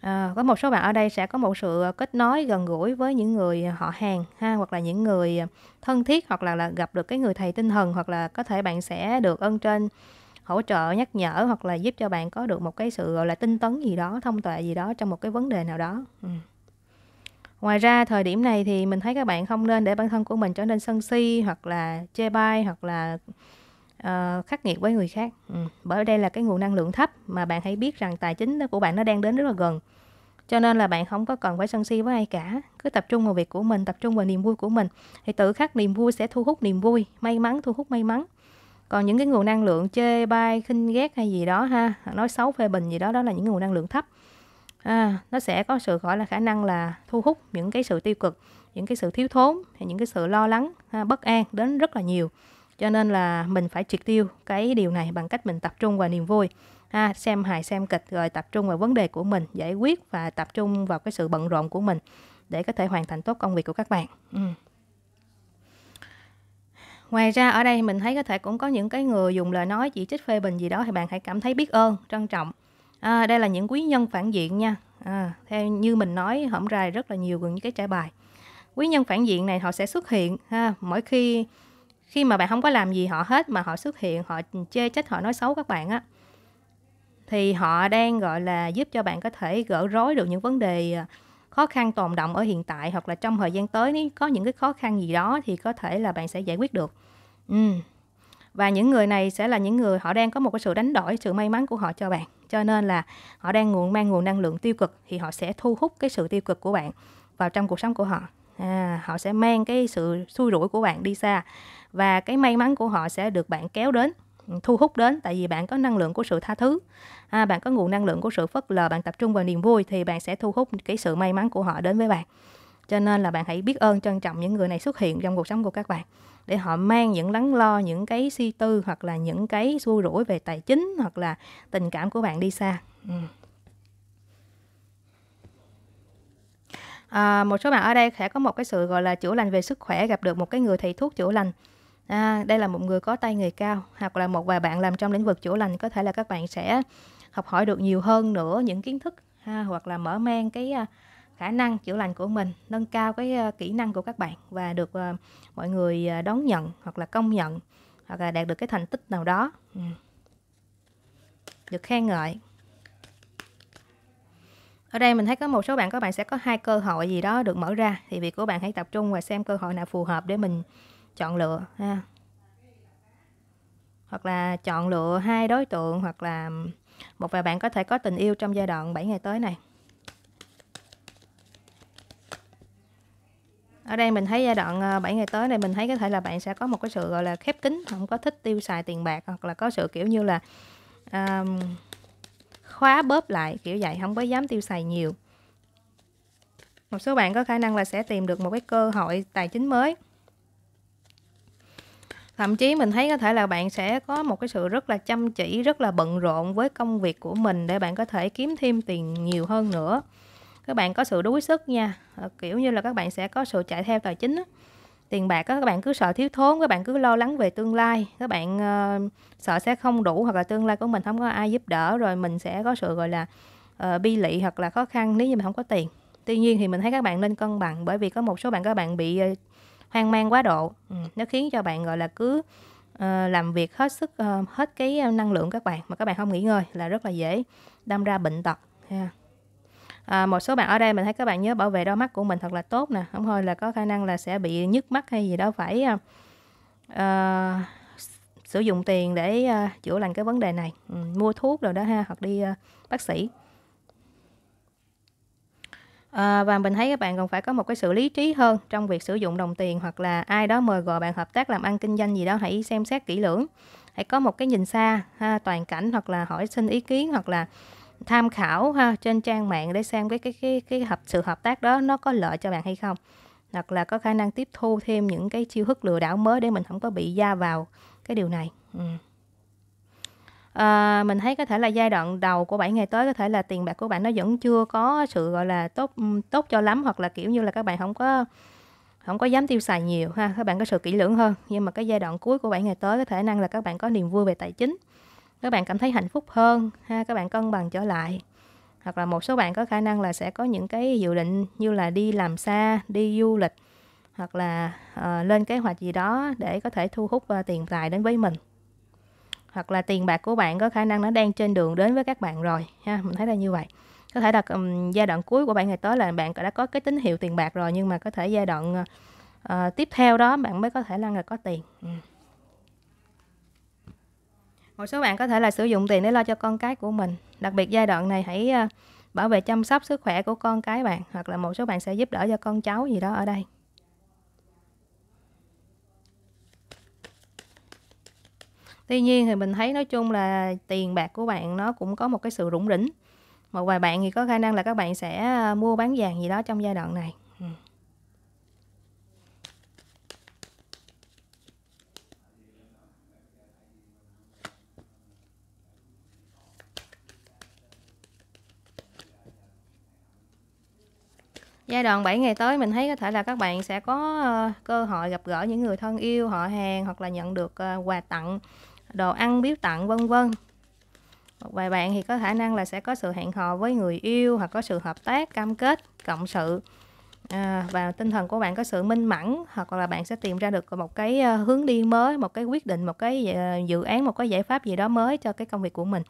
à, có một số bạn ở đây sẽ có một sự kết nối gần gũi với những người họ hàng ha hoặc là những người thân thiết hoặc là, là gặp được cái người thầy tinh thần hoặc là có thể bạn sẽ được ơn trên hỗ trợ nhắc nhở hoặc là giúp cho bạn có được một cái sự gọi là tinh tấn gì đó thông tuệ gì đó trong một cái vấn đề nào đó ừ. ngoài ra thời điểm này thì mình thấy các bạn không nên để bản thân của mình trở nên sân si hoặc là chê bai hoặc là uh, khắc nghiệt với người khác ừ. bởi đây là cái nguồn năng lượng thấp mà bạn hãy biết rằng tài chính của bạn nó đang đến rất là gần cho nên là bạn không có cần phải sân si với ai cả cứ tập trung vào việc của mình tập trung vào niềm vui của mình thì tự khắc niềm vui sẽ thu hút niềm vui may mắn thu hút may mắn còn những cái nguồn năng lượng chê bai khinh ghét hay gì đó ha nói xấu phê bình gì đó đó là những nguồn năng lượng thấp à, nó sẽ có sự gọi là khả năng là thu hút những cái sự tiêu cực những cái sự thiếu thốn hay những cái sự lo lắng ha, bất an đến rất là nhiều cho nên là mình phải triệt tiêu cái điều này bằng cách mình tập trung vào niềm vui ha, xem hài xem kịch rồi tập trung vào vấn đề của mình giải quyết và tập trung vào cái sự bận rộn của mình để có thể hoàn thành tốt công việc của các bạn ừ ngoài ra ở đây mình thấy có thể cũng có những cái người dùng lời nói chỉ trích phê bình gì đó thì bạn hãy cảm thấy biết ơn trân trọng à, đây là những quý nhân phản diện nha à, theo như mình nói hổm rày rất là nhiều gần những cái trải bài quý nhân phản diện này họ sẽ xuất hiện ha mỗi khi khi mà bạn không có làm gì họ hết mà họ xuất hiện họ chê trách họ nói xấu các bạn á thì họ đang gọi là giúp cho bạn có thể gỡ rối được những vấn đề à, khó khăn tồn động ở hiện tại hoặc là trong thời gian tới có những cái khó khăn gì đó thì có thể là bạn sẽ giải quyết được ừ. và những người này sẽ là những người họ đang có một cái sự đánh đổi sự may mắn của họ cho bạn cho nên là họ đang nguồn mang nguồn năng lượng tiêu cực thì họ sẽ thu hút cái sự tiêu cực của bạn vào trong cuộc sống của họ à, họ sẽ mang cái sự xui rủi của bạn đi xa và cái may mắn của họ sẽ được bạn kéo đến thu hút đến tại vì bạn có năng lượng của sự tha thứ à, bạn có nguồn năng lượng của sự phất lờ bạn tập trung vào niềm vui thì bạn sẽ thu hút cái sự may mắn của họ đến với bạn cho nên là bạn hãy biết ơn trân trọng những người này xuất hiện trong cuộc sống của các bạn để họ mang những lắng lo những cái suy si tư hoặc là những cái xua rủi về tài chính hoặc là tình cảm của bạn đi xa ừ. à, một số bạn ở đây sẽ có một cái sự gọi là chữa lành về sức khỏe gặp được một cái người thầy thuốc chữa lành à, đây là một người có tay nghề cao hoặc là một vài bạn làm trong lĩnh vực chữa lành có thể là các bạn sẽ học hỏi được nhiều hơn nữa những kiến thức ha, hoặc là mở mang cái à, khả năng chữa lành của mình nâng cao cái à, kỹ năng của các bạn và được à, mọi người đón nhận hoặc là công nhận hoặc là đạt được cái thành tích nào đó ừ. được khen ngợi ở đây mình thấy có một số bạn các bạn sẽ có hai cơ hội gì đó được mở ra thì việc của bạn hãy tập trung và xem cơ hội nào phù hợp để mình chọn lựa ha hoặc là chọn lựa hai đối tượng hoặc là một vài bạn có thể có tình yêu trong giai đoạn 7 ngày tới này ở đây mình thấy giai đoạn 7 ờ, ngày tới này mình thấy có thể là bạn sẽ có một cái sự gọi là khép kín không có thích tiêu xài tiền bạc hoặc là có sự kiểu như là um, khóa bóp lại kiểu vậy không có dám tiêu xài nhiều một số bạn có khả năng là sẽ tìm được một cái cơ hội tài chính mới thậm chí mình thấy có thể là bạn sẽ có một cái sự rất là chăm chỉ rất là bận rộn với công việc của mình để bạn có thể kiếm thêm tiền nhiều hơn nữa các bạn có sự đuối sức nha ờ, kiểu như là các bạn sẽ có sự chạy theo tài chính tiền bạc các bạn cứ sợ thiếu thốn các bạn cứ lo lắng về tương lai các bạn uh, sợ sẽ không đủ hoặc là tương lai của mình không có ai giúp đỡ rồi mình sẽ có sự gọi là uh, bi lị hoặc là khó khăn nếu như mình không có tiền tuy nhiên thì mình thấy các bạn nên cân bằng bởi vì có một số bạn các bạn bị uh, hoang mang quá độ ừ. nó khiến cho bạn gọi là cứ uh, làm việc hết sức uh, hết cái ờ, năng lượng các bạn mà các bạn không nghỉ ngơi là rất là dễ đâm ra bệnh tật yeah. À, một số bạn ở đây mình thấy các bạn nhớ bảo vệ đôi mắt của mình thật là tốt nè không thôi là có khả năng là sẽ bị nhức mắt hay gì đó phải uh, sử dụng tiền để uh, chữa lành cái vấn đề này ừ, mua thuốc rồi đó ha hoặc đi uh, bác sĩ À, và mình thấy các bạn còn phải có một cái sự lý trí hơn trong việc sử dụng đồng tiền hoặc là ai đó mời gọi bạn hợp tác làm ăn kinh doanh gì đó hãy xem xét kỹ lưỡng hãy có một cái nhìn xa ha, toàn cảnh hoặc là hỏi xin ý kiến hoặc là tham khảo ha trên trang mạng để xem cái cái cái cái hợp sự hợp tác đó nó có lợi cho bạn hay không hoặc là có khả năng tiếp thu thêm những cái chiêu thức lừa đảo mới để mình không có bị da vào cái điều này ừ à, mình thấy có thể là giai đoạn đầu của 7 ngày tới có thể là tiền bạc của bạn nó vẫn chưa có sự gọi là tốt tốt cho lắm hoặc là kiểu như là các bạn không có không có dám tiêu xài nhiều ha các bạn có sự kỹ lưỡng hơn nhưng mà cái giai đoạn cuối của 7 ngày tới có thể năng là các bạn có niềm vui về tài chính các bạn cảm thấy hạnh phúc hơn ha các bạn cân bằng trở lại hoặc là một số bạn có khả năng là sẽ có những cái dự định như là đi làm xa đi du lịch hoặc là uh, lên kế hoạch gì đó để có thể thu hút uh, tiền tài đến với mình hoặc là tiền bạc của bạn có khả năng nó đang trên đường đến với các bạn rồi ha mình thấy là như vậy có thể là um, giai đoạn cuối của bạn ngày tới là bạn đã có cái tín hiệu tiền bạc rồi nhưng mà có thể giai đoạn uh, tiếp theo đó bạn mới có thể là người có tiền ừ. một số bạn có thể là sử dụng tiền để lo cho con cái của mình đặc biệt giai đoạn này hãy uh, bảo vệ chăm sóc sức khỏe của con cái bạn hoặc là một số bạn sẽ giúp đỡ cho con cháu gì đó ở đây tuy nhiên thì mình thấy nói chung là tiền bạc của bạn nó cũng có một cái sự rủng rỉnh một vài bạn thì có khả năng là các bạn sẽ ờ, mua bán vàng gì đó trong giai đoạn này ừ. giai đoạn 7 ngày tới mình thấy có thể là các bạn sẽ có ờ, cơ hội gặp gỡ những người thân yêu họ hàng hoặc là nhận được ờ, quà tặng đồ ăn biếu tặng vân vân một vài bạn thì có khả năng là sẽ có sự hẹn hò với người yêu hoặc có sự hợp tác cam kết cộng sự à, và tinh thần của bạn có sự minh mẫn hoặc là bạn sẽ tìm ra được một cái ờ, hướng đi mới một cái quyết định một cái ờ, dự án một cái giải pháp gì đó mới cho cái công việc của mình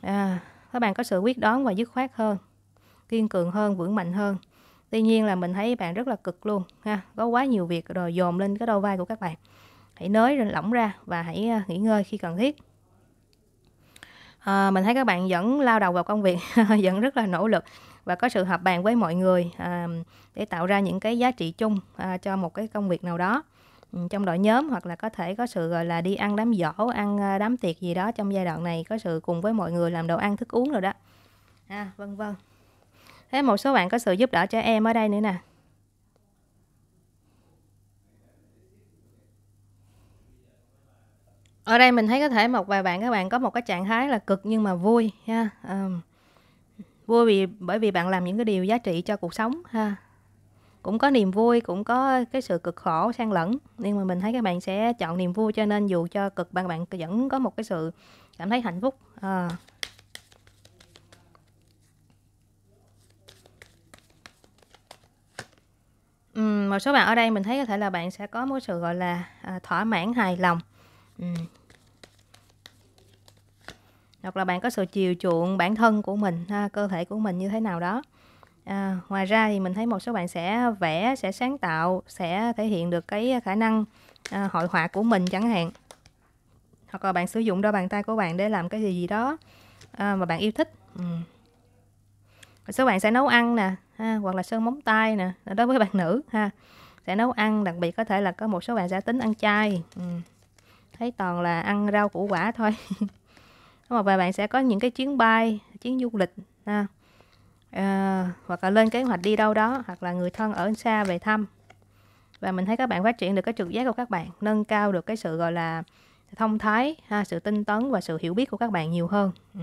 à, các bạn có sự quyết đoán và dứt khoát hơn kiên cường hơn vững mạnh hơn tuy nhiên là mình thấy bạn rất là cực luôn ha có quá nhiều việc rồi dồn lên cái đầu vai của các bạn hãy nới lỏng ra và hãy à, nghỉ ngơi khi cần thiết à, mình thấy các bạn vẫn lao đầu vào công việc vẫn rất là nỗ lực và có sự hợp bàn với mọi người à, để tạo ra những cái giá trị chung à, cho một cái công việc nào đó ừ, trong đội nhóm hoặc là có thể có sự gọi là đi ăn đám giỗ ăn à, đám tiệc gì đó trong giai đoạn này có sự cùng với mọi người làm đồ ăn thức uống rồi đó à, vân vân thế một số bạn có sự giúp đỡ cho em ở đây nữa nè ở đây mình thấy có thể một vài bạn các bạn có một cái trạng thái là cực nhưng mà vui ha um, vui vì bởi vì bạn làm những cái điều giá trị cho cuộc sống ha cũng có niềm vui cũng có cái sự cực khổ xen lẫn nhưng mà mình thấy các bạn sẽ chọn niềm vui cho nên dù cho cực bạn bạn vẫn có một cái sự cảm thấy hạnh phúc à. Ừ, một số bạn ở đây mình thấy có thể là bạn sẽ có một sự gọi là à, thỏa mãn hài lòng Ừ. hoặc là bạn có sự chiều chuộng bản thân của mình ha, cơ thể của mình như thế nào đó à, ngoài ra thì mình thấy một số bạn sẽ vẽ sẽ sáng tạo sẽ thể hiện được cái khả năng à, hội họa của mình chẳng hạn hoặc là bạn sử dụng đôi bàn tay của bạn để làm cái gì gì đó à, mà bạn yêu thích ừ. số bạn sẽ nấu ăn nè ha, hoặc là sơn móng tay nè đối với bạn nữ ha sẽ nấu ăn đặc biệt có thể là có một số bạn sẽ tính ăn chay ừ thấy toàn là ăn rau củ quả thôi Và bạn sẽ có những cái chuyến bay chuyến du lịch ha. À, hoặc là lên kế hoạch đi đâu đó hoặc là người thân ở xa về thăm và mình thấy các bạn phát triển được cái trực giác của các bạn nâng cao được cái sự gọi là thông thái ha, sự tinh tấn và sự hiểu biết của các bạn nhiều hơn ừ.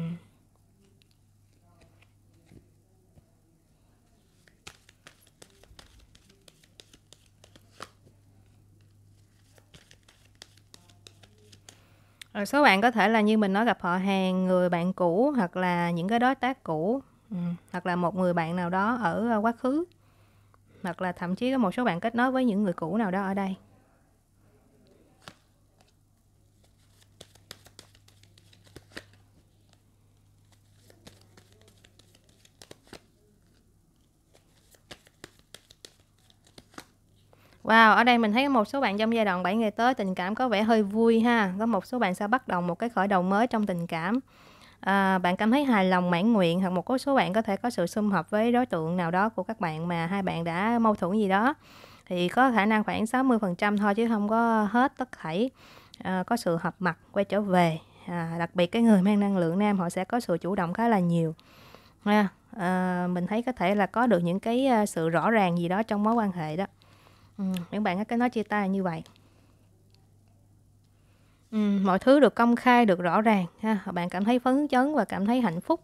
Một số bạn có thể là như mình nói gặp họ hàng, người bạn cũ hoặc là những cái đối tác cũ, ừ. hoặc là một người bạn nào đó ở quá khứ, hoặc là thậm chí có một số bạn kết nối với những người cũ nào đó ở đây. Wow, ở đây mình thấy một số bạn trong giai đoạn 7 ngày tới tình cảm có vẻ hơi vui ha. Có một số bạn sẽ bắt đầu một cái khởi đầu mới trong tình cảm. À, bạn cảm thấy hài lòng mãn nguyện hoặc một số bạn có thể có sự xung hợp với đối tượng nào đó của các bạn mà hai bạn đã mâu thuẫn gì đó thì có khả năng khoảng 60% thôi chứ không có hết tất thảy à, có sự hợp mặt quay trở về à, đặc biệt cái người mang năng lượng nam họ sẽ có sự chủ động khá là nhiều ha à, mình thấy có thể là có được những cái à, sự rõ ràng gì đó trong mối quan hệ đó ừ, những bạn có cái nói chia tay là như vậy ừ, ừ, mọi thứ được công khai được rõ ràng ha bạn cảm thấy phấn chấn và cảm thấy hạnh phúc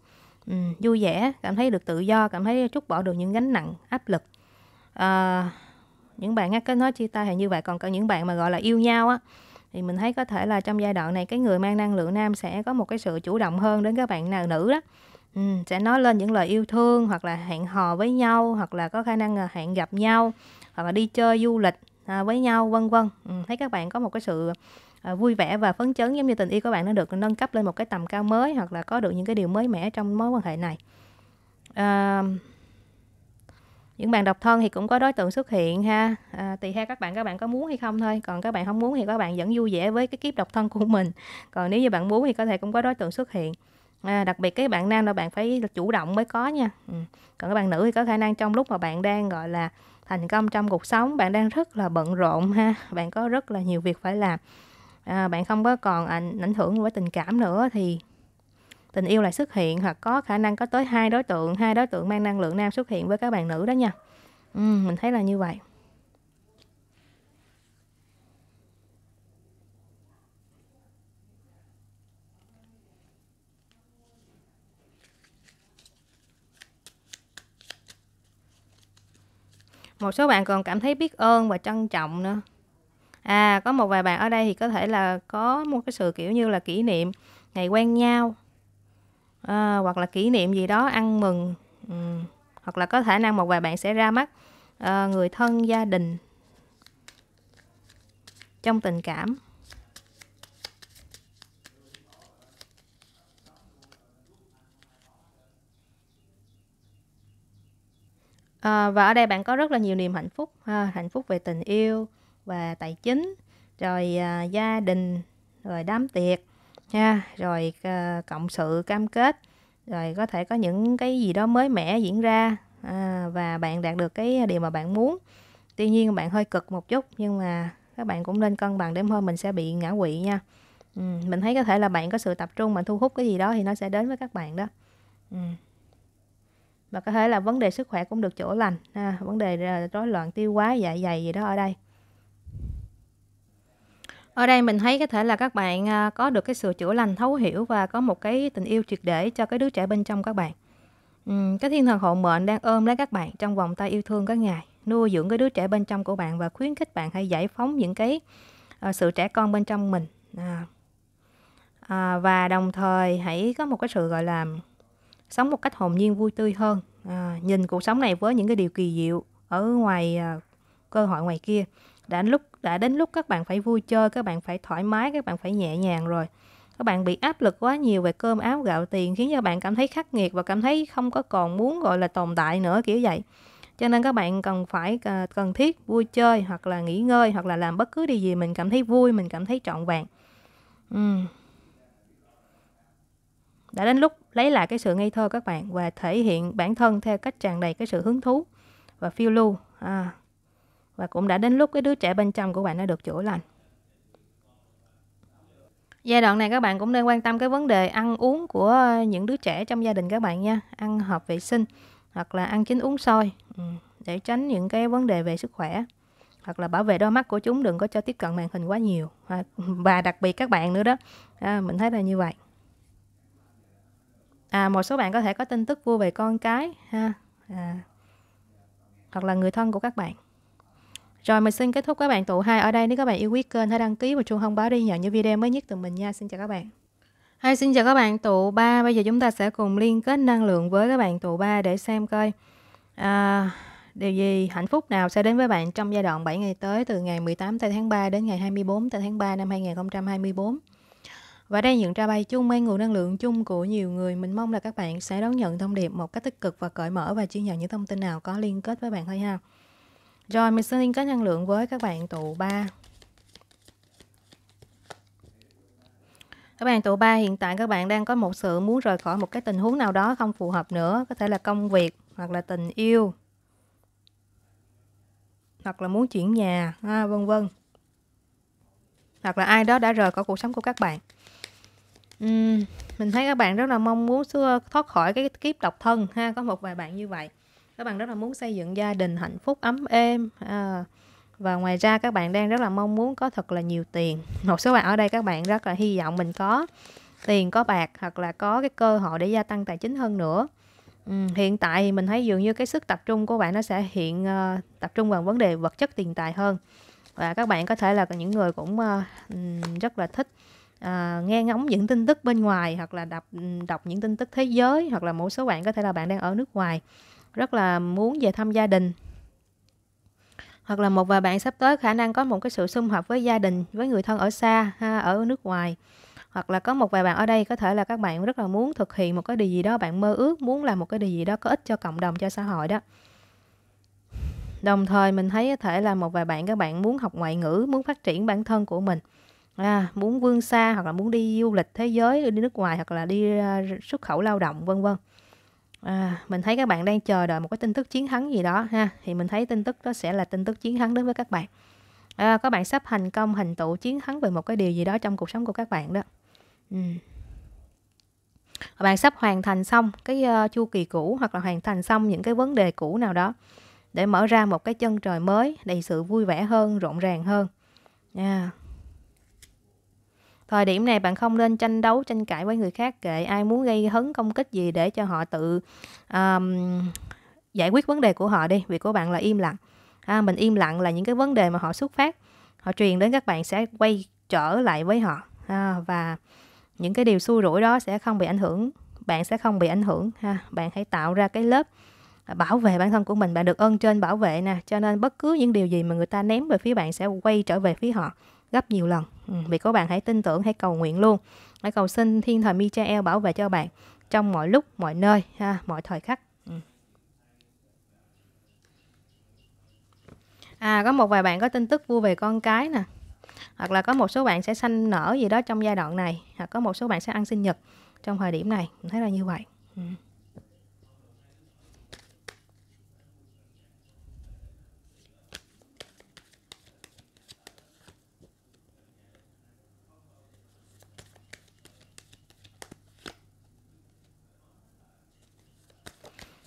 ừ, vui vẻ cảm thấy được tự do cảm thấy trút bỏ được những gánh nặng áp lực à, những bạn cái nói chia tay là như vậy còn có những bạn mà gọi là yêu nhau á thì mình thấy có thể là trong giai đoạn này cái người mang năng lượng nam sẽ có một cái sự chủ động hơn đến các bạn nào nữ đó ừ, sẽ nói lên những lời yêu thương hoặc là hẹn hò với nhau hoặc là có khả năng à, hẹn gặp nhau hoặc là đi chơi du lịch à, với nhau vân vân ừ, thấy các bạn có một cái sự à, vui vẻ và phấn chấn giống như tình yêu của bạn nó được nâng cấp lên một cái tầm cao mới hoặc là có được những cái điều mới mẻ trong mối quan hệ này à, những bạn độc thân thì cũng có đối tượng xuất hiện ha à, tùy theo các bạn các bạn có muốn hay không thôi còn các bạn không muốn thì các bạn vẫn vui vẻ với cái kiếp độc thân của mình còn nếu như bạn muốn thì có thể cũng có đối tượng xuất hiện à, đặc biệt cái bạn nam là bạn phải chủ động mới có nha ừ. còn các bạn nữ thì có khả năng trong lúc mà bạn đang gọi là thành công trong cuộc sống bạn đang rất là bận rộn ha bạn có rất là nhiều việc phải làm à, bạn không có còn ảnh, ảnh hưởng với tình cảm nữa thì tình yêu lại xuất hiện hoặc có khả năng có tới hai đối tượng hai đối tượng mang năng lượng nam xuất hiện với các bạn nữ đó nha ừ, mình thấy là như vậy một số bạn còn cảm thấy biết ơn và trân trọng nữa à có một vài bạn ở đây thì có thể là có một cái sự kiểu như là kỷ niệm ngày quen nhau à, hoặc là kỷ niệm gì đó ăn mừng ừ. hoặc là có thể năng một vài bạn sẽ ra mắt à, người thân gia đình trong tình cảm à, và ở đây bạn có rất là nhiều niềm hạnh phúc ha. hạnh phúc về tình yêu và tài chính rồi à, gia đình rồi đám tiệc ha rồi à, cộng sự cam kết rồi có thể có những cái gì đó mới mẻ diễn ra à, và bạn đạt được cái điều mà bạn muốn tuy nhiên bạn hơi cực một chút nhưng mà các bạn cũng nên cân bằng để thôi mình sẽ bị ngã quỵ nha ừ, mình thấy có thể là bạn có sự tập trung mà thu hút cái gì đó thì nó sẽ đến với các bạn đó ừ và có thể là vấn đề sức khỏe cũng được chữa lành à, vấn đề à, rối loạn tiêu hóa dạ dày gì đó ở đây ở đây mình thấy có thể là các bạn à, có được cái sự chữa lành thấu hiểu và có một cái tình yêu triệt để cho cái đứa trẻ bên trong các bạn ừ, cái thiên thần hộ mệnh đang ôm lấy các bạn trong vòng tay yêu thương các ngài nuôi dưỡng cái đứa trẻ bên trong của bạn và khuyến khích bạn hãy giải phóng những cái uh, sự trẻ con bên trong mình à. À, và đồng thời hãy có một cái sự gọi là sống một cách hồn nhiên vui tươi hơn à, nhìn cuộc sống này với những cái điều kỳ diệu ở ngoài à, cơ hội ngoài kia đã đến lúc đã đến lúc các bạn phải vui chơi các bạn phải thoải mái các bạn phải nhẹ nhàng rồi các bạn bị áp lực quá nhiều về cơm áo gạo tiền khiến cho bạn cảm thấy khắc nghiệt và cảm thấy không có còn muốn gọi là tồn tại nữa kiểu vậy cho nên các bạn cần phải à, cần thiết vui chơi hoặc là nghỉ ngơi hoặc là làm bất cứ điều gì mình cảm thấy vui mình cảm thấy trọn vẹn uhm. đã đến lúc lấy lại cái sự ngây thơ các bạn và thể hiện bản thân theo cách tràn đầy cái sự hứng thú và phiêu lưu à. và cũng đã đến lúc cái đứa trẻ bên trong của bạn nó được chữa lành giai đoạn này các bạn cũng nên quan tâm cái vấn đề ăn uống của những đứa trẻ trong gia đình các bạn nha ăn hợp vệ sinh hoặc là ăn chín uống sôi ừ, để tránh những cái vấn đề về sức khỏe hoặc là bảo vệ đôi mắt của chúng đừng có cho tiếp cận màn hình quá nhiều và đặc biệt các bạn nữa đó à, mình thấy là như vậy à, một số bạn có thể có tin tức vui về con cái ha à, hoặc là người thân của các bạn rồi mình xin kết thúc các bạn tụ hai ở đây nếu các bạn yêu quý kênh hãy đăng ký và chuông thông báo để nhận những video mới nhất từ mình nha xin chào các bạn Hi, xin chào các bạn tụ ba Bây giờ chúng ta sẽ cùng liên kết năng lượng với các bạn tụ ba để xem coi à, điều gì hạnh phúc nào sẽ đến với bạn trong giai đoạn 7 ngày tới từ ngày 18 tây tháng 3 đến ngày 24 tây tháng 3 năm 2024. Và đây những tra bay chung mang nguồn năng lượng chung của nhiều người. Mình mong là các bạn sẽ đón nhận thông điệp một cách tích cực và cởi mở và chia nhận những thông tin nào có liên kết với bạn thôi ha. Rồi mình sẽ liên kết năng lượng với các bạn tụ 3. Các bạn tụ 3 hiện tại các bạn đang có một sự muốn rời khỏi một cái tình huống nào đó không phù hợp nữa, có thể là công việc hoặc là tình yêu. Hoặc là muốn chuyển nhà, vân vân. Hoặc là ai đó đã rời khỏi cuộc sống của các bạn. Ừm, mình thấy các bạn rất là mong muốn xưa thoát khỏi cái kiếp độc thân ha, có một vài bạn như vậy. Các bạn rất là muốn xây dựng gia đình hạnh phúc ấm êm à, và ngoài ra các bạn đang rất là mong muốn có thật là nhiều tiền. Một số bạn ở đây các bạn rất là hy vọng mình có tiền có bạc hoặc là có cái cơ hội để gia tăng tài chính hơn nữa. Ừm, hiện tại thì mình thấy dường như cái sức tập trung của bạn nó sẽ hiện uh, tập trung vào vấn đề vật chất tiền tài hơn và các bạn có thể là những người cũng uh, rất là thích à, nghe ngóng những tin tức bên ngoài hoặc là đọc ừ, đọc những tin tức thế giới hoặc là một số bạn có thể là bạn đang ở nước ngoài rất là muốn về thăm gia đình hoặc là một vài bạn sắp tới khả năng có một cái sự xung họp với gia đình với người thân ở xa ha, ở nước ngoài hoặc là có một vài bạn ở đây có thể là các bạn rất là muốn thực hiện một cái điều gì đó bạn mơ ước muốn làm một cái điều gì đó có ích cho cộng đồng cho xã hội đó đồng thời mình thấy có thể là một vài bạn các bạn muốn học ngoại ngữ muốn phát triển bản thân của mình à, muốn vươn xa hoặc là muốn đi du lịch thế giới đi nước ngoài hoặc là đi à, xuất khẩu lao động vân vân à, mình thấy các bạn đang chờ đợi một cái tin tức chiến thắng gì đó ha thì mình thấy tin tức đó sẽ là tin tức chiến thắng đối với các bạn à, các bạn sắp thành công thành tựu chiến thắng về một cái điều gì đó trong cuộc sống của các bạn đó ừ. bạn sắp hoàn thành xong cái uh, chu kỳ cũ hoặc là hoàn thành xong những cái vấn đề cũ nào đó để mở ra một cái chân trời mới đầy sự vui vẻ hơn rộn ràng hơn yeah. À thời điểm này bạn không nên tranh đấu tranh cãi với người khác kệ ai muốn gây hấn công kích gì để cho họ tự um, giải quyết vấn đề của họ đi việc của bạn là im lặng à, mình im lặng là những cái vấn đề mà họ xuất phát họ truyền đến các bạn sẽ quay trở lại với họ à, và những cái điều xui rủi đó sẽ không bị ảnh hưởng bạn sẽ không bị ảnh hưởng ha bạn hãy tạo ra cái lớp bảo vệ bản thân của mình bạn được ơn trên bảo vệ nè cho nên bất cứ những điều gì mà người ta ném về phía bạn sẽ quay trở về phía họ gấp nhiều lần ừ, vì các bạn hãy tin tưởng hãy cầu nguyện luôn hãy cầu xin thiên thần Michael bảo vệ cho bạn trong mọi lúc mọi nơi ha, mọi thời khắc ừ. à có một vài bạn có tin tức vui về con cái nè hoặc là có một số bạn sẽ sanh nở gì đó trong giai đoạn này hoặc có một số bạn sẽ ăn sinh nhật trong thời điểm này thấy là như vậy ừ.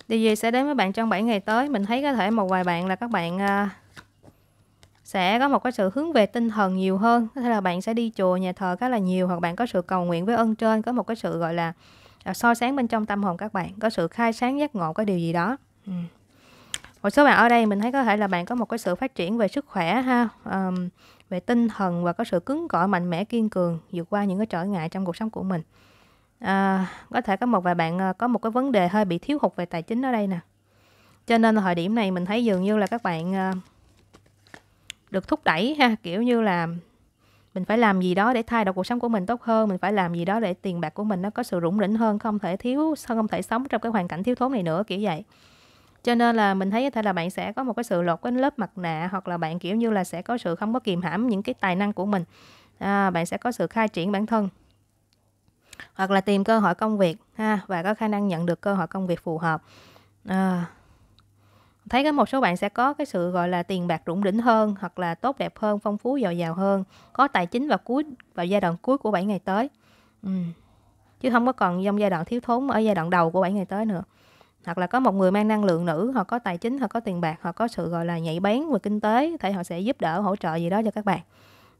Điều gì sẽ đến với bạn trong 7 ngày tới? Mình thấy có thể một vài bạn là các bạn à, sẽ có một cái sự hướng về tinh thần nhiều hơn. Có thể là bạn sẽ đi chùa, nhà thờ khá là nhiều hoặc bạn có sự cầu nguyện với ân trên, có một cái sự gọi là à, so sáng bên trong tâm hồn các bạn, có sự khai sáng giác ngộ có điều gì đó. Ừ. Một số bạn ở đây mình thấy có thể là bạn có một cái sự phát triển về sức khỏe ha. Um, về tinh thần và có sự cứng cỏi mạnh mẽ kiên cường vượt qua những cái trở ngại trong cuộc sống của mình à, có thể có một vài bạn à, có một cái vấn đề hơi bị thiếu hụt về tài chính ở đây nè cho nên thời điểm này mình thấy dường như là các bạn à, được thúc đẩy ha kiểu như là mình phải làm gì đó để thay đổi cuộc sống của mình tốt hơn mình phải làm gì đó để tiền bạc của mình nó có sự rủng rỉnh hơn không thể thiếu không thể sống trong cái hoàn cảnh thiếu thốn này nữa kiểu vậy cho nên là mình thấy có thể là bạn sẽ có một cái sự lột cái lớp mặt nạ hoặc là bạn kiểu như là sẽ có sự không có kiềm hãm những cái tài năng của mình à, bạn sẽ có sự khai triển bản thân hoặc là tìm cơ hội công việc ha và có khả năng nhận được cơ hội công việc phù hợp à, thấy có một số bạn sẽ có cái sự gọi là tiền bạc rủng rỉnh hơn hoặc là tốt đẹp hơn phong phú dồi dào hơn có tài chính vào cuối vào giai đoạn cuối của 7 ngày tới ừ. chứ không có còn trong giai đoạn thiếu thốn ở giai đoạn đầu của 7 ngày tới nữa hoặc là có một người mang năng lượng nữ họ có tài chính họ có tiền bạc họ có sự gọi là nhạy bén về kinh tế thì họ sẽ giúp đỡ hỗ trợ gì đó cho các bạn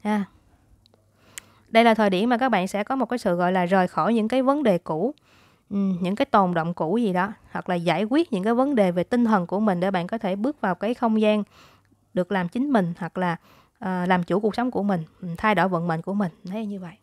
ha à đây là thời điểm mà các bạn sẽ có một cái sự gọi là rời khỏi những cái vấn đề cũ ừ, những cái tồn động cũ gì đó hoặc là giải quyết những cái vấn đề về tinh thần của mình để bạn có thể bước vào cái không gian được làm chính mình hoặc là uh, làm chủ cuộc sống của mình ừ, thay đổi vận mệnh của mình thấy như vậy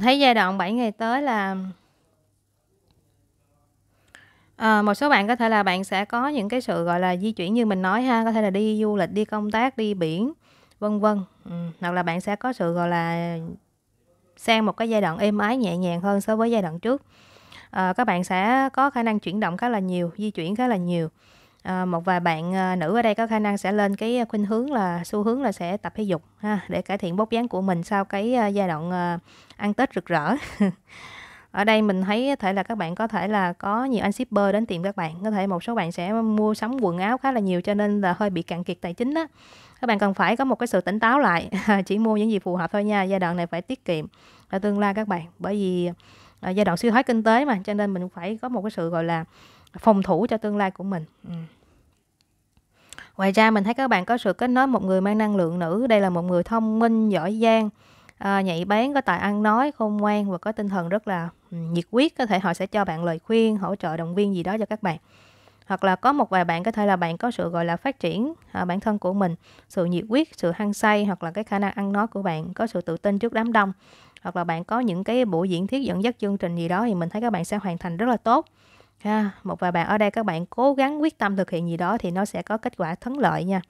thấy giai đoạn 7 ngày tới là À, một số bạn có thể là bạn sẽ có những cái sự gọi là di chuyển như mình nói ha có thể là đi du lịch đi công tác đi biển vân vân ừ. hoặc là bạn sẽ có sự gọi là sang một cái giai đoạn êm ái nhẹ nhàng hơn so với giai đoạn trước à, các bạn sẽ có khả năng chuyển động khá là nhiều di chuyển khá là nhiều à, một vài bạn à, nữ ở đây có khả năng sẽ lên cái ờ, khuynh hướng là xu hướng là sẽ tập thể dục ha để cải thiện bốc dáng của mình sau cái à, giai đoạn à, ăn Tết rực rỡ. ở đây mình thấy có thể là các bạn có thể là có nhiều anh shipper đến tìm các bạn có thể một số bạn sẽ mua sắm quần áo khá là nhiều cho nên là hơi bị cạn kiệt tài chính đó các bạn cần phải có một cái sự tỉnh táo lại chỉ mua những gì phù hợp thôi nha giai đoạn này phải tiết kiệm ở tương lai các bạn bởi vì giai đoạn suy thoái kinh tế mà cho nên mình phải có một cái sự gọi là phòng thủ cho tương lai của mình ừ. ngoài ra mình thấy các bạn có sự kết nối một người mang năng lượng nữ đây là một người thông minh giỏi giang à, nhạy bén có tài ăn nói khôn ngoan và có tinh thần rất là ừ, nhiệt huyết. có thể họ sẽ cho bạn lời khuyên hỗ trợ động viên gì đó cho các bạn hoặc là có một vài bạn có thể là bạn có sự gọi là phát triển à, bản thân của mình sự nhiệt huyết, sự hăng say hoặc là cái khả năng ăn nói của bạn có sự tự tin trước đám đông hoặc là bạn có những cái buổi diễn thuyết dẫn dắt chương trình gì đó thì mình thấy các bạn sẽ hoàn thành rất là tốt ha một vài bạn ở đây các bạn cố gắng quyết tâm thực hiện gì đó thì nó sẽ có kết quả thắng lợi nha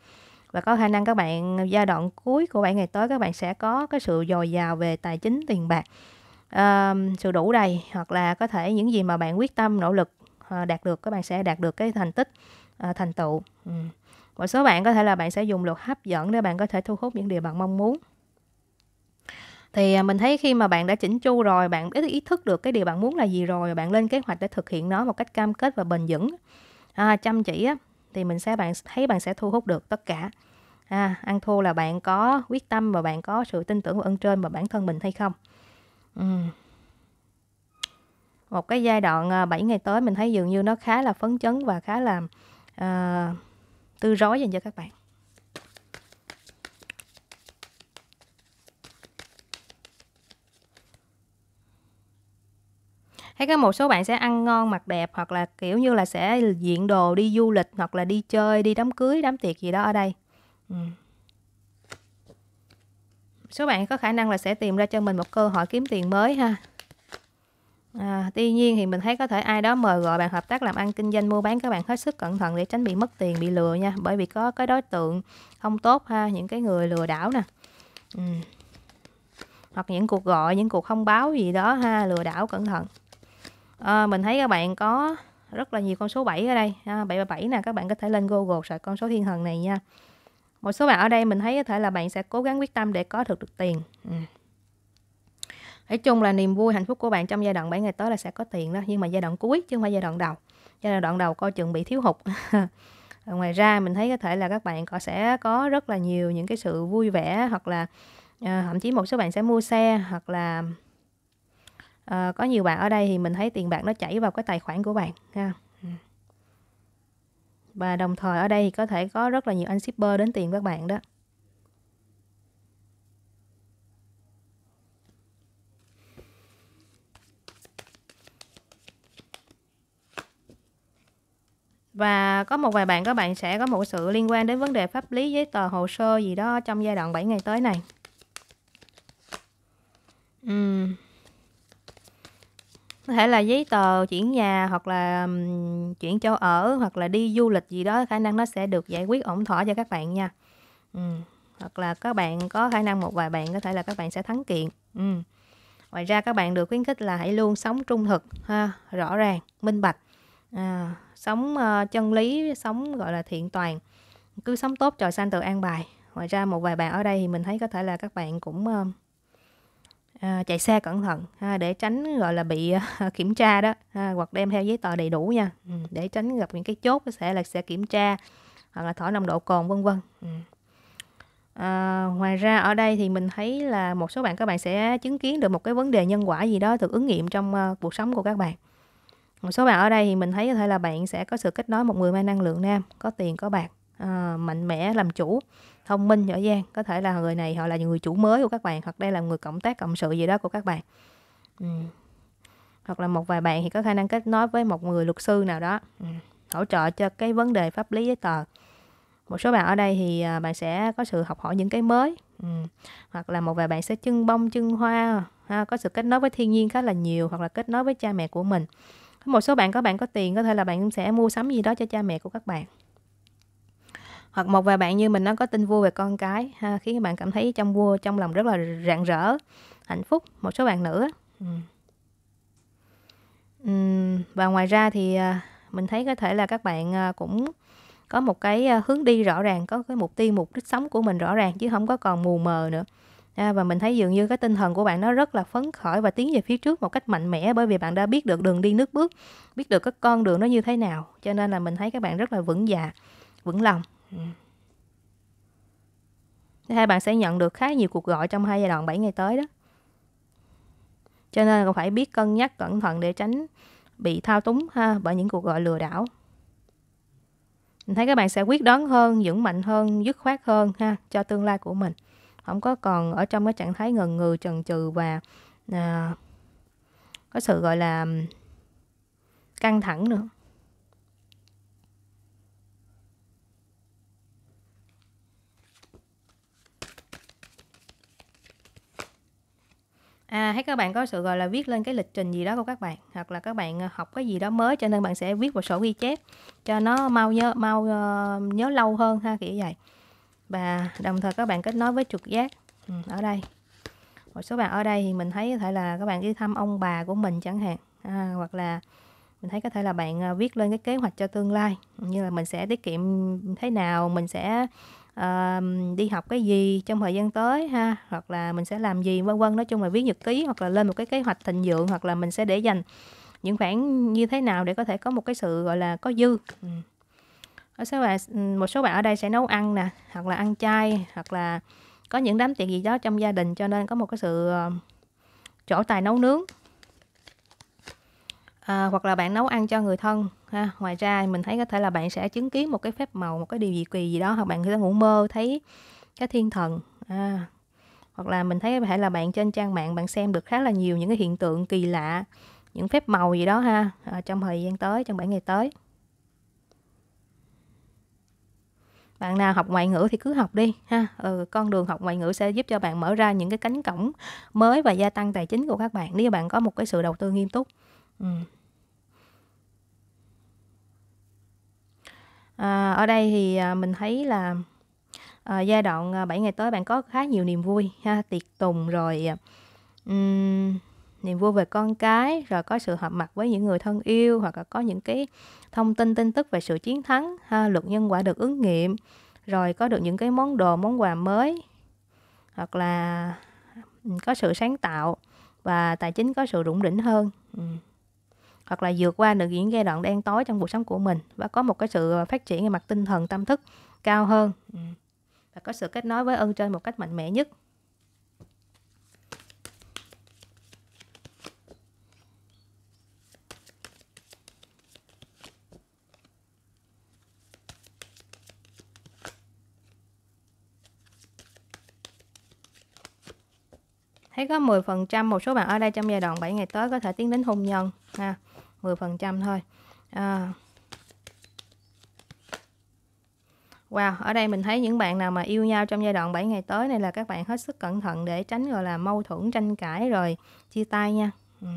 và có khả năng các bạn giai đoạn cuối của 7 ngày tới các bạn sẽ có cái sự dồi dào về tài chính tiền bạc uh, sự đủ đầy hoặc là có thể những gì mà bạn quyết tâm nỗ lực uh, đạt được các bạn sẽ đạt được cái thành tích uh, thành tựu ừ. một số bạn có thể là bạn sẽ dùng luật hấp dẫn để bạn có thể thu hút những điều bạn mong muốn thì à, mình thấy khi mà bạn đã chỉnh chu rồi bạn ý thức được cái điều bạn muốn là gì rồi bạn lên kế hoạch để thực hiện nó một cách cam kết và bền vững à, chăm chỉ á, thì mình sẽ bạn thấy bạn sẽ thu hút được tất cả à, ăn thua là bạn có quyết tâm và bạn có sự tin tưởng và ơn trên và bản thân mình hay không ừ. một cái giai đoạn 7 à, ngày tới mình thấy dường như nó khá là phấn chấn và khá là uh, tư rối dành cho các bạn thấy có một số bạn sẽ ăn ngon mặc đẹp hoặc là kiểu như là sẽ diện đồ đi du lịch hoặc là đi chơi đi đám cưới đám tiệc gì đó ở đây ừ. số bạn có khả năng là sẽ tìm ra cho mình một cơ hội kiếm tiền mới ha À, tuy nhiên thì mình thấy có thể ai đó mời gọi bạn hợp tác làm ăn kinh doanh mua bán các bạn hết sức cẩn thận để tránh bị mất tiền bị lừa nha bởi vì có cái đối tượng không tốt ha những cái người lừa đảo nè ừ. hoặc những cuộc gọi những cuộc không báo gì đó ha lừa đảo cẩn thận à, mình thấy các bạn có rất là nhiều con số 7 ở đây à, 777 nè các bạn có thể lên Google search con số thiên thần này nha một số bạn ở đây mình thấy có thể là bạn sẽ cố gắng quyết tâm để có được được tiền ừ. nói chung là niềm vui hạnh phúc của bạn trong giai đoạn 7 ngày tới là sẽ có tiền đó nhưng mà giai đoạn cuối chứ không phải giai đoạn đầu giai đoạn đầu coi chừng bị thiếu hụt ngoài ra mình thấy có thể là các bạn có sẽ có rất là nhiều những cái sự vui vẻ hoặc là uh, thậm chí một số bạn sẽ mua xe hoặc là à, có nhiều bạn ở đây thì mình thấy tiền bạc nó chảy vào cái tài khoản của bạn ha ừ. và đồng thời ở đây thì có thể có rất là nhiều anh shipper đến tiền các bạn đó và có một vài bạn các bạn sẽ có một sự liên quan đến vấn đề pháp lý giấy tờ hồ sơ gì đó trong giai đoạn 7 ngày tới này uhm có thể là giấy tờ chuyển nhà hoặc là chuyển chỗ ở hoặc là đi du lịch gì đó khả năng nó sẽ được giải quyết ổn thỏa cho các bạn nha ừ. hoặc là các bạn có khả năng một vài bạn có thể là các bạn sẽ thắng kiện ừ. ngoài ra các bạn được khuyến khích là hãy luôn sống trung thực ha rõ ràng minh bạch à, sống uh, chân lý sống gọi là thiện toàn cứ sống tốt trời xanh tự an bài ngoài ra một vài bạn ở đây thì mình thấy có thể là các bạn cũng uh, à, chạy xe cẩn thận ha, à, để tránh gọi là bị à, kiểm tra đó ha, à, hoặc đem theo giấy tờ đầy đủ nha ừ, để tránh gặp những cái chốt sẽ là sẽ kiểm tra hoặc là thỏ nồng độ cồn vân vân ừ. à, ngoài ra ở đây thì mình thấy là một số bạn các bạn sẽ chứng kiến được một cái vấn đề nhân quả gì đó được ứng nghiệm trong uh, cuộc sống của các bạn một số bạn ở đây thì mình thấy có thể là bạn sẽ có sự kết nối một người mang năng lượng nam có tiền có bạc uh, mạnh mẽ làm chủ thông minh giỏi giang có thể là người này họ là người chủ mới của các bạn hoặc đây là người cộng tác cộng sự gì đó của các bạn ừ. hoặc là một vài bạn thì có khả năng kết nối với một người luật sư nào đó ừ. hỗ trợ cho cái vấn đề pháp lý giấy tờ một số bạn ở đây thì à, bạn sẽ có sự học hỏi những cái mới ừ. hoặc là một vài bạn sẽ chân bông chân hoa ha, có sự kết nối với thiên nhiên khá là nhiều hoặc là kết nối với cha mẹ của mình một số bạn có bạn có tiền có thể là bạn sẽ mua sắm gì đó cho cha mẹ của các bạn hoặc một vài bạn như mình nó có tin vui về con cái ha, khiến các bạn cảm thấy trong vua trong lòng rất là rạng rỡ hạnh phúc một số bạn nữa và ngoài ra thì à, mình thấy có thể là các bạn à, cũng có một cái à, hướng đi rõ ràng có cái mục tiêu mục đích sống của mình rõ ràng chứ không có còn mù mờ nữa à, và mình thấy dường như cái tinh thần của bạn nó rất là phấn khởi và tiến về phía trước một cách mạnh mẽ bởi vì bạn đã biết được đường đi nước bước biết được các con đường nó như thế nào cho nên là mình thấy các bạn rất là vững dạ vững lòng Hai bạn sẽ nhận được khá nhiều cuộc gọi trong hai giai đoạn 7 ngày tới đó. Cho nên cũng phải biết cân nhắc cẩn thận để tránh bị thao túng ha bởi những cuộc gọi lừa đảo. Mình thấy các bạn sẽ quyết đoán hơn, vững mạnh hơn, dứt khoát hơn ha cho tương lai của mình. Không có còn ở trong cái trạng thái ngần ngừ chần chừ và à, có sự gọi là căng thẳng nữa. à, hay các bạn có sự gọi là viết lên cái lịch trình gì đó của các bạn hoặc là các bạn ờ, học cái gì đó mới cho nên bạn sẽ viết vào sổ ghi chép cho nó mau nhớ mau uh, nhớ lâu hơn ha kiểu vậy và đồng thời các bạn kết nối với trực giác ừ, ở đây một số bạn ở đây thì mình thấy có thể là các bạn đi thăm ông bà của mình chẳng hạn à, hoặc là mình thấy có thể là bạn ờ, viết lên cái kế hoạch cho tương lai như là mình sẽ tiết kiệm thế nào mình sẽ uh, đi học cái gì trong thời gian tới ha hoặc là mình sẽ làm gì vân vân nói chung là viết nhật ký hoặc là lên một cái kế hoạch thịnh vượng hoặc là mình sẽ để dành những khoản như thế nào để có thể có một cái sự gọi là có dư ừ. ở số bạn ừ, một số bạn ở đây sẽ nấu ăn nè hoặc là ăn chay hoặc là có những đám tiệc gì đó trong gia đình cho nên có một cái sự chỗ ờ, tài nấu nướng à, hoặc là bạn nấu ăn cho người thân ha ngoài ra mình thấy có thể là bạn sẽ chứng kiến một cái phép màu một cái điều gì kỳ gì đó hoặc bạn sẽ ngủ mơ thấy cái thiên thần à, hoặc là mình thấy có thể là bạn trên trang mạng bạn xem được khá là nhiều những cái hiện tượng kỳ lạ những phép màu gì đó ha à, trong thời gian tới trong bảy ngày tới bạn nào học ngoại ngữ thì cứ học đi ha ừ, con đường học ngoại ngữ sẽ giúp cho bạn mở ra những cái cánh cổng mới và gia tăng tài chính của các bạn nếu bạn có một cái sự đầu tư nghiêm túc ừ. À, ở đây thì ờ, mình thấy là à, giai đoạn à, 7 ngày tới bạn có khá nhiều niềm vui ha, tiệc tùng rồi à, niềm vui về con cái, rồi có sự hợp mặt với những người thân yêu hoặc là có những cái thông tin tin tức về sự chiến thắng ha, luật nhân quả được ứng nghiệm, rồi có được những cái món đồ, món quà mới hoặc là có sự sáng tạo và tài chính có sự rủng rỉnh hơn. Ừ hoặc là vượt qua được những giai đoạn đen tối trong cuộc sống của mình và có một cái sự à, phát triển về mặt tinh thần tâm thức cao hơn ừ. và có sự kết nối với ơn trên một cách mạnh mẽ nhất thấy có 10% một số bạn ở đây trong giai đoạn 7 ngày tới có thể tiến đến hôn nhân ha. 10% thôi à. Wow, ở đây mình thấy những bạn nào mà yêu nhau trong giai đoạn 7 ngày tới này là các bạn hết sức cẩn thận để tránh gọi là mâu thuẫn tranh cãi rồi chia tay nha. Ừ.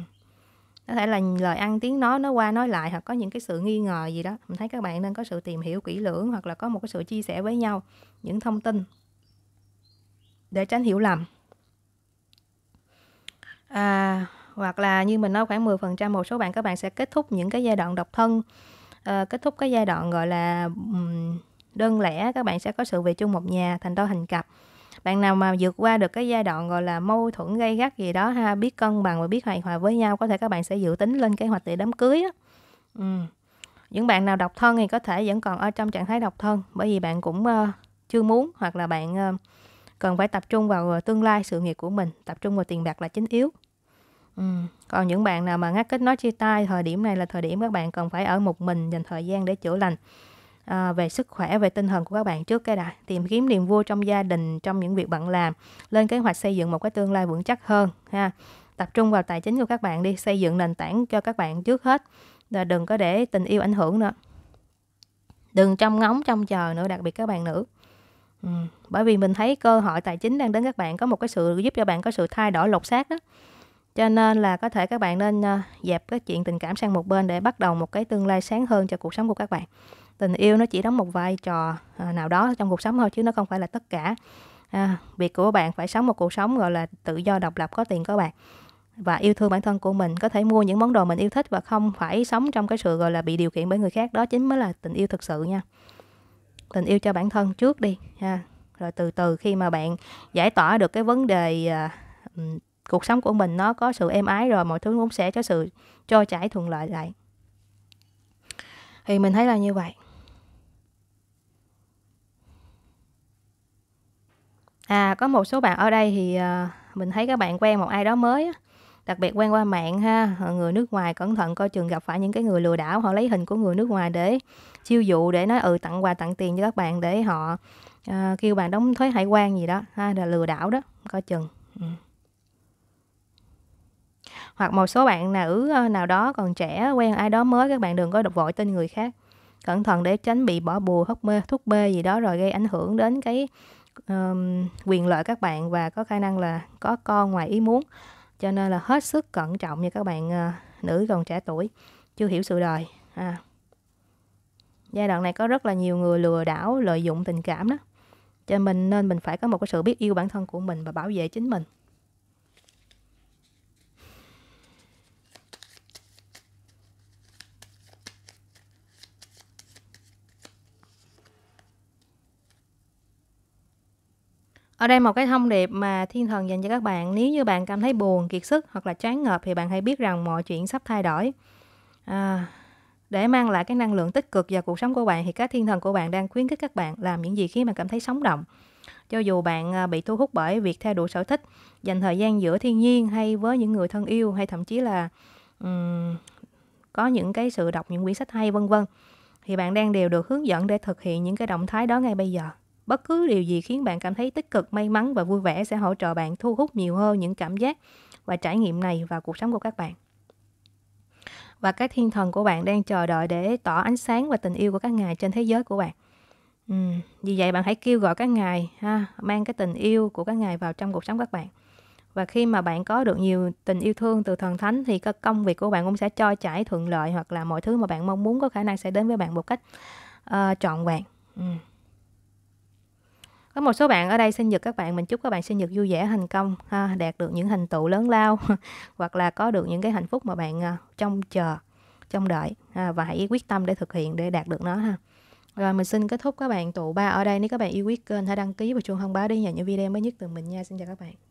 Có thể là lời ăn tiếng nói nó qua nói lại hoặc có những cái sự nghi ngờ gì đó. Mình thấy các bạn nên có sự tìm hiểu kỹ lưỡng hoặc là có một cái sự chia sẻ với nhau những thông tin để tránh hiểu lầm. À, hoặc là như mình nói khoảng 10% một số bạn các bạn sẽ kết thúc những cái giai đoạn độc thân uh, kết thúc cái giai đoạn gọi là um, đơn lẻ các bạn sẽ có sự về chung một nhà thành đôi thành cặp bạn nào mà vượt qua được cái giai đoạn gọi là mâu thuẫn gây gắt gì đó ha biết cân bằng và biết hài hòa với nhau có thể các bạn sẽ dự tính lên kế hoạch để đám cưới á những bạn nào độc thân thì có thể vẫn còn ở trong trạng thái độc thân bởi vì bạn cũng uh, chưa muốn hoặc là bạn uh, cần phải tập trung vào tương lai sự nghiệp của mình tập trung vào tiền bạc là chính yếu Ừ. Còn những bạn nào mà ngắt kết nối chia tay thời điểm này là thời điểm các bạn cần phải ở một mình dành thời gian để chữa lành à, về sức khỏe, về tinh thần của các bạn trước cái đã tìm kiếm niềm vui trong gia đình, trong những việc bạn làm, lên kế hoạch xây dựng một cái tương lai vững chắc hơn ha. Tập trung vào tài chính của các bạn đi, xây dựng nền tảng cho các bạn trước hết là đừng có để tình yêu ảnh hưởng nữa. Đừng trông ngóng trông chờ nữa, đặc biệt các bạn nữ. Ừ. Bởi vì mình thấy cơ hội tài chính đang đến các bạn có một cái sự giúp cho bạn có sự thay đổi lột xác đó cho nên là có thể các bạn nên ờ, dẹp cái chuyện tình cảm sang một bên để bắt đầu một cái tương lai sáng hơn cho cuộc sống của các bạn tình yêu nó chỉ đóng một vai trò ờ, nào đó trong cuộc sống thôi chứ nó không phải là tất cả à, việc của bạn phải sống một cuộc sống gọi là tự do độc lập có tiền có bạc và yêu thương bản thân của mình có thể mua những món đồ mình yêu thích và không phải sống trong cái sự gọi là bị điều kiện bởi người khác đó chính mới là tình yêu thực sự nha tình yêu cho bản thân trước đi ha rồi từ từ khi mà bạn giải tỏa được cái vấn đề uh, cuộc sống của mình nó có sự êm ái rồi mọi thứ cũng sẽ có sự cho chảy thuận lợi lại thì mình thấy là như vậy à có một số bạn ở đây thì ờ, mình thấy các bạn quen một ai đó mới đặc biệt quen qua mạng ha người nước ngoài cẩn thận coi chừng gặp phải những cái người lừa đảo họ lấy hình của người nước ngoài để chiêu dụ để nói ừ tặng quà tặng tiền cho các bạn để họ uh, kêu bạn đóng thuế hải quan gì đó ha là lừa đảo đó coi chừng ừ hoặc một số bạn nữ ừ, ờ, nào đó còn trẻ quen ai đó mới các bạn đừng có đọc vội tin người khác cẩn thận để tránh bị bỏ bùa hút mê thuốc bê gì đó rồi gây ảnh hưởng đến cái um, quyền lợi các bạn và có khả năng là có con ngoài ý muốn cho nên là hết sức cẩn trọng như các bạn uh, nữ còn trẻ tuổi chưa hiểu sự đời à. giai đoạn này có rất là nhiều người lừa đảo lợi dụng tình cảm đó cho mình nên mình phải có một cái sự biết yêu bản thân của mình và bảo vệ chính mình Ở đây một cái thông điệp mà thiên thần dành cho các bạn, nếu như bạn cảm thấy buồn, kiệt sức hoặc là chán ngợp thì bạn hãy biết rằng mọi chuyện sắp thay đổi. À, để mang lại cái năng lượng tích cực vào cuộc sống của bạn thì các thiên thần của bạn đang khuyến khích các bạn làm những gì khiến bạn cảm thấy sống động. Cho dù bạn à, bị thu hút bởi việc theo đuổi sở thích, dành thời gian giữa thiên nhiên hay với những người thân yêu hay thậm chí là um, có những cái sự đọc những quyển sách hay vân vân thì bạn đang đều được hướng dẫn để thực hiện những cái động thái đó ngay bây giờ bất cứ điều gì khiến bạn cảm thấy tích cực may mắn và vui vẻ sẽ hỗ trợ bạn thu hút nhiều hơn những cảm giác và trải nghiệm này vào cuộc sống của các bạn và các thiên thần của bạn đang chờ đợi để tỏ ánh sáng và tình yêu của các ngài trên thế giới của bạn ừ, vì vậy bạn hãy kêu gọi các ngài ha, mang cái tình yêu của các ngài vào trong cuộc sống các bạn và khi mà bạn có được nhiều tình yêu thương từ thần thánh thì các công việc của bạn cũng sẽ cho chảy thuận lợi hoặc là mọi thứ mà bạn mong muốn có khả năng sẽ đến với bạn một cách uh, trọn vẹn ừ có một số bạn ở đây sinh nhật các bạn mình chúc các bạn sinh nhật vui vẻ thành công ha, đạt được những thành tựu lớn lao hoặc là có được những cái hạnh phúc mà bạn à, trông chờ trông đợi ha, à, và hãy quyết tâm để thực hiện để đạt được nó ha rồi mình xin kết thúc các bạn tụ ba ở đây nếu các bạn yêu quý kênh hãy đăng ký và chuông thông báo để nhận những video mới nhất từ mình nha xin chào các bạn